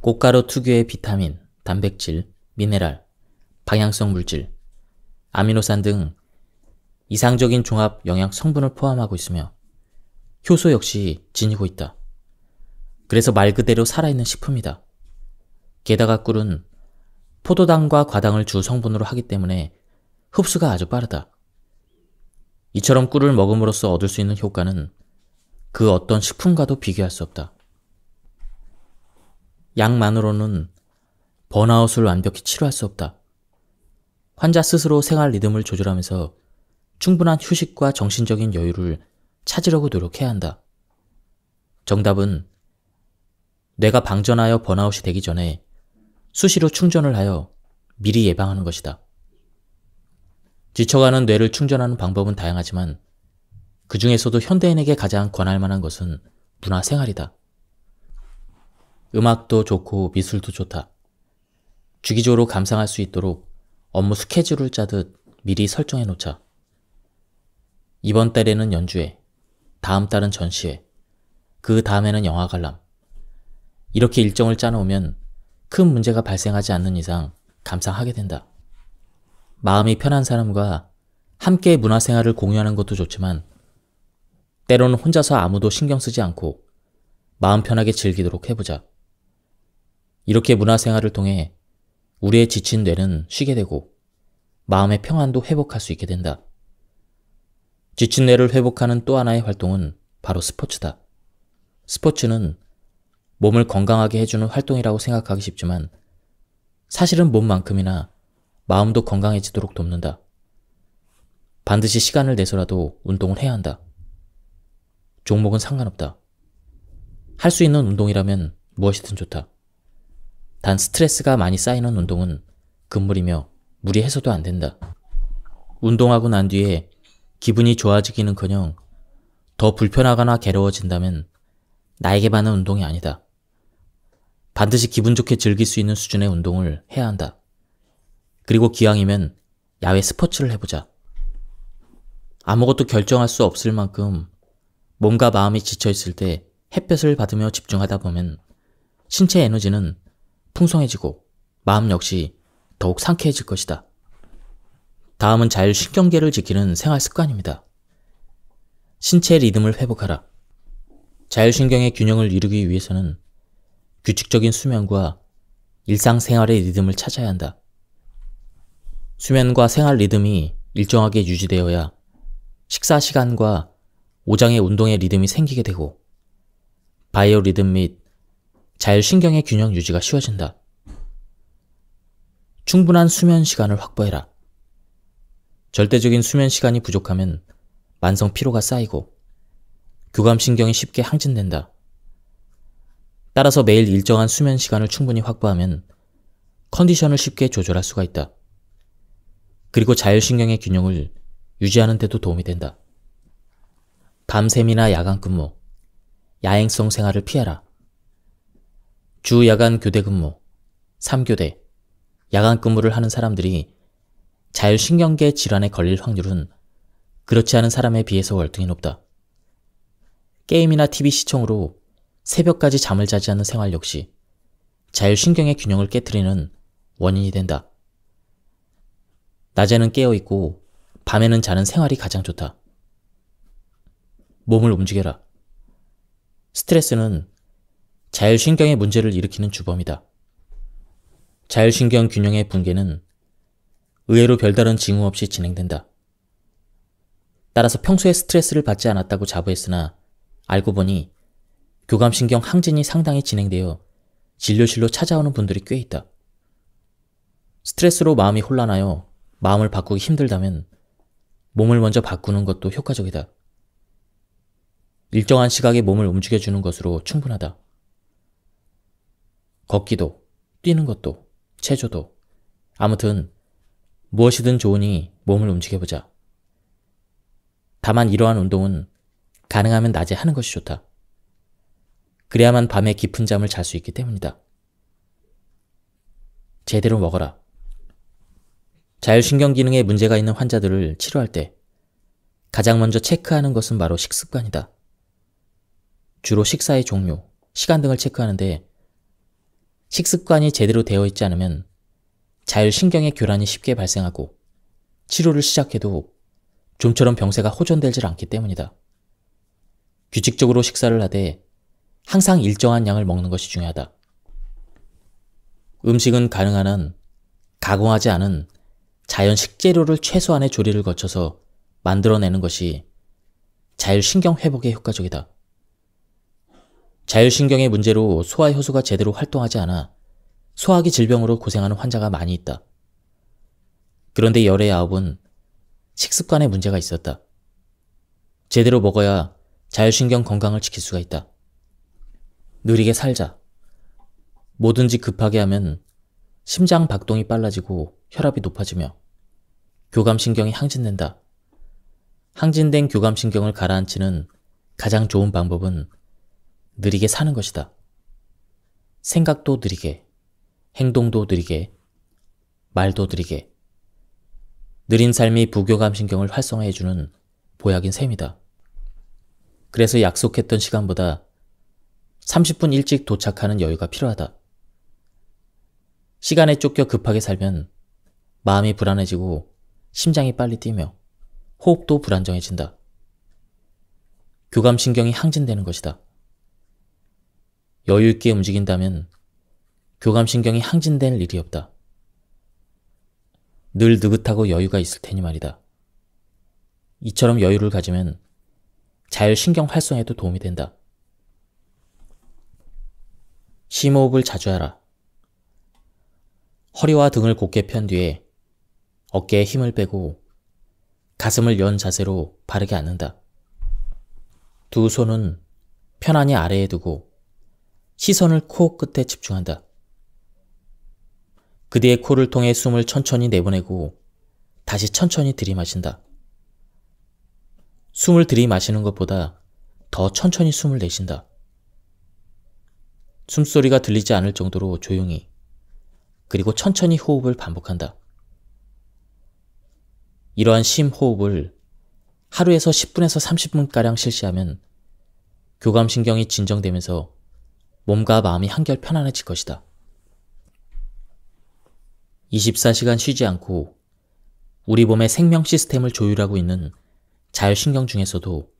꽃가루 특유의 비타민, 단백질, 미네랄, 방향성 물질, 아미노산 등 이상적인 종합 영양 성분을 포함하고 있으며 효소 역시 지니고 있다. 그래서 말 그대로 살아있는 식품이다. 게다가 꿀은 포도당과 과당을 주 성분으로 하기 때문에 흡수가 아주 빠르다. 이처럼 꿀을 먹음으로써 얻을 수 있는 효과는 그 어떤 식품과도 비교할 수 없다. 약만으로는 번아웃을 완벽히 치료할 수 없다. 환자 스스로 생활 리듬을 조절하면서 충분한 휴식과 정신적인 여유를 찾으려고 노력해야 한다. 정답은 내가 방전하여 번아웃이 되기 전에 수시로 충전을 하여 미리 예방하는 것이다. 지쳐가는 뇌를 충전하는 방법은 다양하지만 그 중에서도 현대인에게 가장 권할 만한 것은 문화 생활이다. 음악도 좋고 미술도 좋다. 주기적으로 감상할 수 있도록 업무 스케줄을 짜듯 미리 설정해 놓자. 이번 달에는 연주회, 다음 달은 전시회, 그 다음에는 영화 관람. 이렇게 일정을 짜놓으면 큰 문제가 발생하지 않는 이상 감상하게 된다. 마음이 편한 사람과 함께 문화생활을 공유하는 것도 좋지만 때로는 혼자서 아무도 신경 쓰지 않고 마음 편하게 즐기도록 해보자. 이렇게 문화생활을 통해 우리의 지친 뇌는 쉬게 되고 마음의 평안도 회복할 수 있게 된다. 지친 뇌를 회복하는 또 하나의 활동은 바로 스포츠다. 스포츠는 몸을 건강하게 해주는 활동이라고 생각하기 쉽지만 사실은 몸만큼이나 마음도 건강해지도록 돕는다. 반드시 시간을 내서라도 운동을 해야 한다. 종목은 상관없다. 할 수 있는 운동이라면 무엇이든 좋다. 단 스트레스가 많이 쌓이는 운동은 금물이며 무리해서도 안 된다. 운동하고 난 뒤에 기분이 좋아지기는커녕 더 불편하거나 괴로워진다면 나에게 맞는 운동이 아니다. 반드시 기분 좋게 즐길 수 있는 수준의 운동을 해야 한다. 그리고 기왕이면 야외 스포츠를 해보자. 아무것도 결정할 수 없을 만큼 몸과 마음이 지쳐있을 때 햇볕을 받으며 집중하다 보면 신체 에너지는 풍성해지고 마음 역시 더욱 상쾌해질 것이다. 다음은 자율신경계를 지키는 생활 습관입니다. 신체 리듬을 회복하라. 자율신경의 균형을 이루기 위해서는 규칙적인 수면과 일상생활의 리듬을 찾아야 한다. 수면과 생활 리듬이 일정하게 유지되어야 식사 시간과 오장의 운동의 리듬이 생기게 되고 바이오 리듬 및 자율신경의 균형 유지가 쉬워진다. 충분한 수면 시간을 확보해라. 절대적인 수면 시간이 부족하면 만성 피로가 쌓이고 교감신경이 쉽게 항진된다. 따라서 매일 일정한 수면 시간을 충분히 확보하면 컨디션을 쉽게 조절할 수가 있다. 그리고 자율신경의 균형을 유지하는 데도 도움이 된다. 밤샘이나 야간 근무, 야행성 생활을 피하라. 주 야간 교대 근무, 3교대, 야간 근무를 하는 사람들이 자율신경계 질환에 걸릴 확률은 그렇지 않은 사람에 비해서 월등히 높다. 게임이나 TV 시청으로 새벽까지 잠을 자지 않는 생활 역시 자율신경의 균형을 깨뜨리는 원인이 된다. 낮에는 깨어있고 밤에는 자는 생활이 가장 좋다. 몸을 움직여라. 스트레스는 자율신경의 문제를 일으키는 주범이다. 자율신경 균형의 붕괴는 의외로 별다른 징후 없이 진행된다. 따라서 평소에 스트레스를 받지 않았다고 자부했으나 알고 보니 교감신경 항진이 상당히 진행되어 진료실로 찾아오는 분들이 꽤 있다. 스트레스로 마음이 혼란하여 마음을 바꾸기 힘들다면 몸을 먼저 바꾸는 것도 효과적이다. 일정한 시각에 몸을 움직여주는 것으로 충분하다. 걷기도, 뛰는 것도, 체조도, 아무튼 무엇이든 좋으니 몸을 움직여보자. 다만 이러한 운동은 가능하면 낮에 하는 것이 좋다. 그래야만 밤에 깊은 잠을 잘 수 있기 때문이다. 제대로 먹어라. 자율신경 기능에 문제가 있는 환자들을 치료할 때 가장 먼저 체크하는 것은 바로 식습관이다. 주로 식사의 종류, 시간 등을 체크하는데 식습관이 제대로 되어 있지 않으면 자율신경의 교란이 쉽게 발생하고 치료를 시작해도 좀처럼 병세가 호전되질 않기 때문이다. 규칙적으로 식사를 하되 항상 일정한 양을 먹는 것이 중요하다. 음식은 가능한 한 가공하지 않은 자연 식재료를 최소한의 조리를 거쳐서 만들어내는 것이 자율신경 회복에 효과적이다. 자율신경의 문제로 소화효소가 제대로 활동하지 않아 소화기 질병으로 고생하는 환자가 많이 있다. 그런데 열의 아홉은 식습관에 문제가 있었다. 제대로 먹어야 자율신경 건강을 지킬 수가 있다. 느리게 살자. 뭐든지 급하게 하면 심장 박동이 빨라지고 혈압이 높아지며 교감신경이 항진된다. 항진된 교감신경을 가라앉히는 가장 좋은 방법은 느리게 사는 것이다. 생각도 느리게, 행동도 느리게, 말도 느리게. 느린 삶이 부교감신경을 활성화해주는 보약인 셈이다. 그래서 약속했던 시간보다 30분 일찍 도착하는 여유가 필요하다. 시간에 쫓겨 급하게 살면 마음이 불안해지고 심장이 빨리 뛰며 호흡도 불안정해진다. 교감신경이 항진되는 것이다. 여유있게 움직인다면 교감신경이 항진될 일이 없다. 늘 느긋하고 여유가 있을 테니 말이다. 이처럼 여유를 가지면 자율신경 활성에도 도움이 된다. 심호흡을 자주 하라. 허리와 등을 곧게 편 뒤에 어깨에 힘을 빼고 가슴을 연 자세로 바르게 앉는다. 두 손은 편안히 아래에 두고 시선을 코 끝에 집중한다. 그대의 코를 통해 숨을 천천히 내보내고 다시 천천히 들이마신다. 숨을 들이마시는 것보다 더 천천히 숨을 내쉰다. 숨소리가 들리지 않을 정도로 조용히 그리고 천천히 호흡을 반복한다. 이러한 심호흡을 하루에서 10분에서 30분가량 실시하면 교감신경이 진정되면서 몸과 마음이 한결 편안해질 것이다. 24시간 쉬지 않고 우리 몸의 생명 시스템을 조율하고 있는 자율신경 중에서도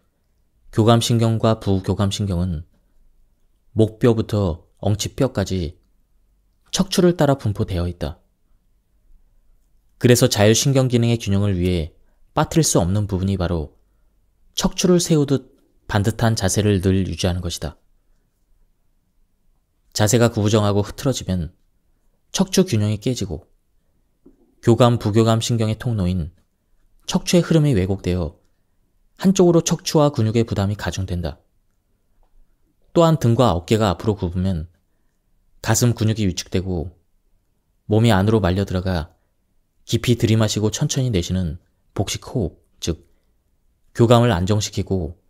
교감신경과 부교감신경은 목뼈부터 엉치뼈까지 척추를 따라 분포되어 있다. 그래서 자율신경 기능의 균형을 위해 빠뜨릴 수 없는 부분이 바로 척추를 세우듯 반듯한 자세를 늘 유지하는 것이다. 자세가 구부정하고 흐트러지면 척추 균형이 깨지고 교감, 부교감 신경의 통로인 척추의 흐름이 왜곡되어 한쪽으로 척추와 근육의 부담이 가중된다. 또한 등과 어깨가 앞으로 굽으면 가슴 근육이 위축되고 몸이 안으로 말려 들어가 깊이 들이마시고 천천히 내쉬는 복식 호흡, 즉 교감을 안정시키고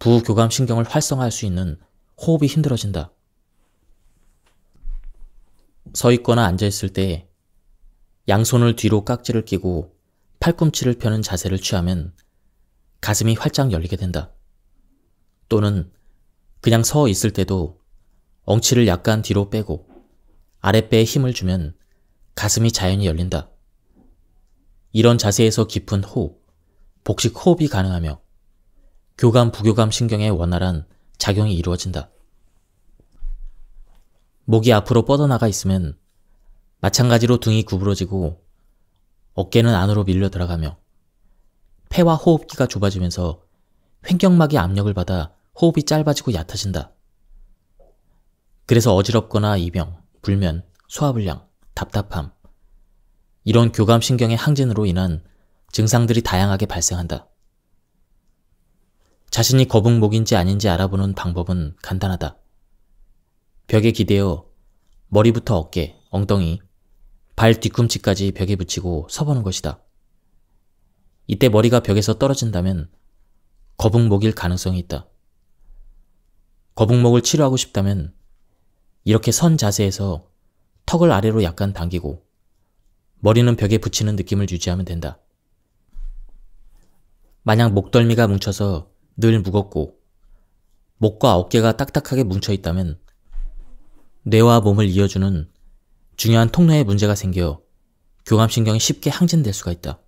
부교감 신경을 활성화할 수 있는 호흡이 힘들어진다. 서 있거나 앉아 있을 때 양손을 뒤로 깍지를 끼고 팔꿈치를 펴는 자세를 취하면 가슴이 활짝 열리게 된다. 또는 그냥 서 있을 때도 엉치를 약간 뒤로 빼고 아랫배에 힘을 주면 가슴이 자연히 열린다. 이런 자세에서 깊은 호흡, 복식 호흡이 가능하며 교감, 부교감 신경의 원활한 작용이 이루어진다. 목이 앞으로 뻗어나가 있으면 마찬가지로 등이 구부러지고 어깨는 안으로 밀려 들어가며 폐와 호흡기가 좁아지면서 횡격막이 압력을 받아 호흡이 짧아지고 얕아진다. 그래서 어지럽거나 이병, 불면, 소화불량, 답답함, 이런 교감신경의 항진으로 인한 증상들이 다양하게 발생한다. 자신이 거북목인지 아닌지 알아보는 방법은 간단하다. 벽에 기대어 머리부터 어깨, 엉덩이, 발 뒤꿈치까지 벽에 붙이고 서보는 것이다. 이때 머리가 벽에서 떨어진다면 거북목일 가능성이 있다. 거북목을 치료하고 싶다면 이렇게 선 자세에서 턱을 아래로 약간 당기고 머리는 벽에 붙이는 느낌을 유지하면 된다. 만약 목덜미가 뭉쳐서 늘 무겁고 목과 어깨가 딱딱하게 뭉쳐 있다면 뇌와 몸을 이어주는 중요한 통로에 문제가 생겨 교감신경이 쉽게 항진될 수가 있다.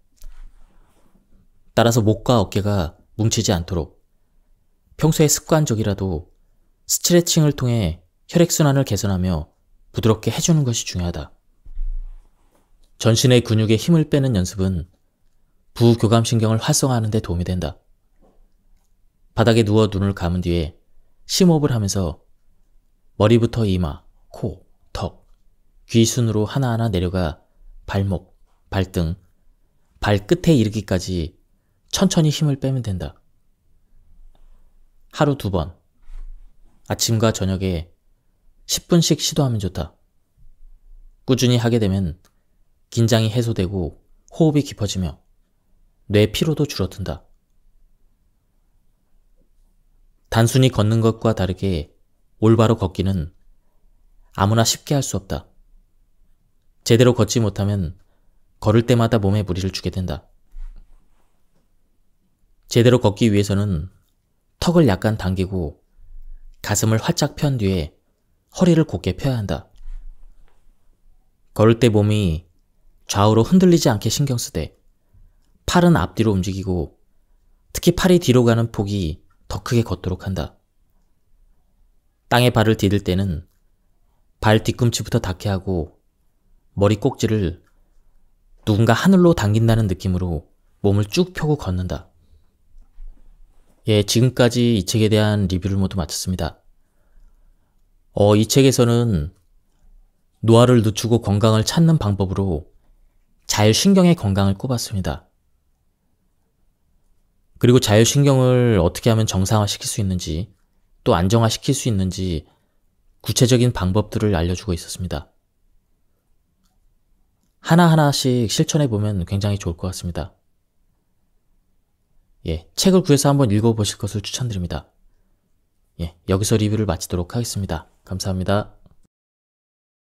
따라서 목과 어깨가 뭉치지 않도록 평소에 습관적이라도 스트레칭을 통해 혈액순환을 개선하며 부드럽게 해주는 것이 중요하다. 전신의 근육에 힘을 빼는 연습은 부교감신경을 활성화하는 데 도움이 된다. 바닥에 누워 눈을 감은 뒤에 심호흡을 하면서 머리부터 이마, 코, 턱, 귀 순으로 하나하나 내려가 발목, 발등, 발끝에 이르기까지 천천히 힘을 빼면 된다. 하루 두 번, 아침과 저녁에 10분씩 시도하면 좋다. 꾸준히 하게 되면 긴장이 해소되고 호흡이 깊어지며 뇌 피로도 줄어든다. 단순히 걷는 것과 다르게 올바로 걷기는 아무나 쉽게 할 수 없다. 제대로 걷지 못하면 걸을 때마다 몸에 무리를 주게 된다. 제대로 걷기 위해서는 턱을 약간 당기고 가슴을 활짝 편 뒤에 허리를 곧게 펴야 한다. 걸을 때 몸이 좌우로 흔들리지 않게 신경 쓰되 팔은 앞뒤로 움직이고 특히 팔이 뒤로 가는 폭이 더 크게 걷도록 한다. 땅에 발을 디딜 때는 발 뒤꿈치부터 닿게 하고 머리 꼭지를 누군가 하늘로 당긴다는 느낌으로 몸을 쭉 펴고 걷는다. 예, 지금까지 이 책에 대한 리뷰를 모두 마쳤습니다. 어, 이 책에서는 노화를 늦추고 건강을 찾는 방법으로 자율신경의 건강을 꼽았습니다. 그리고 자율신경을 어떻게 하면 정상화시킬 수 있는지 또 안정화시킬 수 있는지 구체적인 방법들을 알려주고 있었습니다. 하나하나씩 실천해보면 굉장히 좋을 것 같습니다. 예, 책을 구해서 한번 읽어보실 것을 추천드립니다. 예, 여기서 리뷰를 마치도록 하겠습니다. 감사합니다.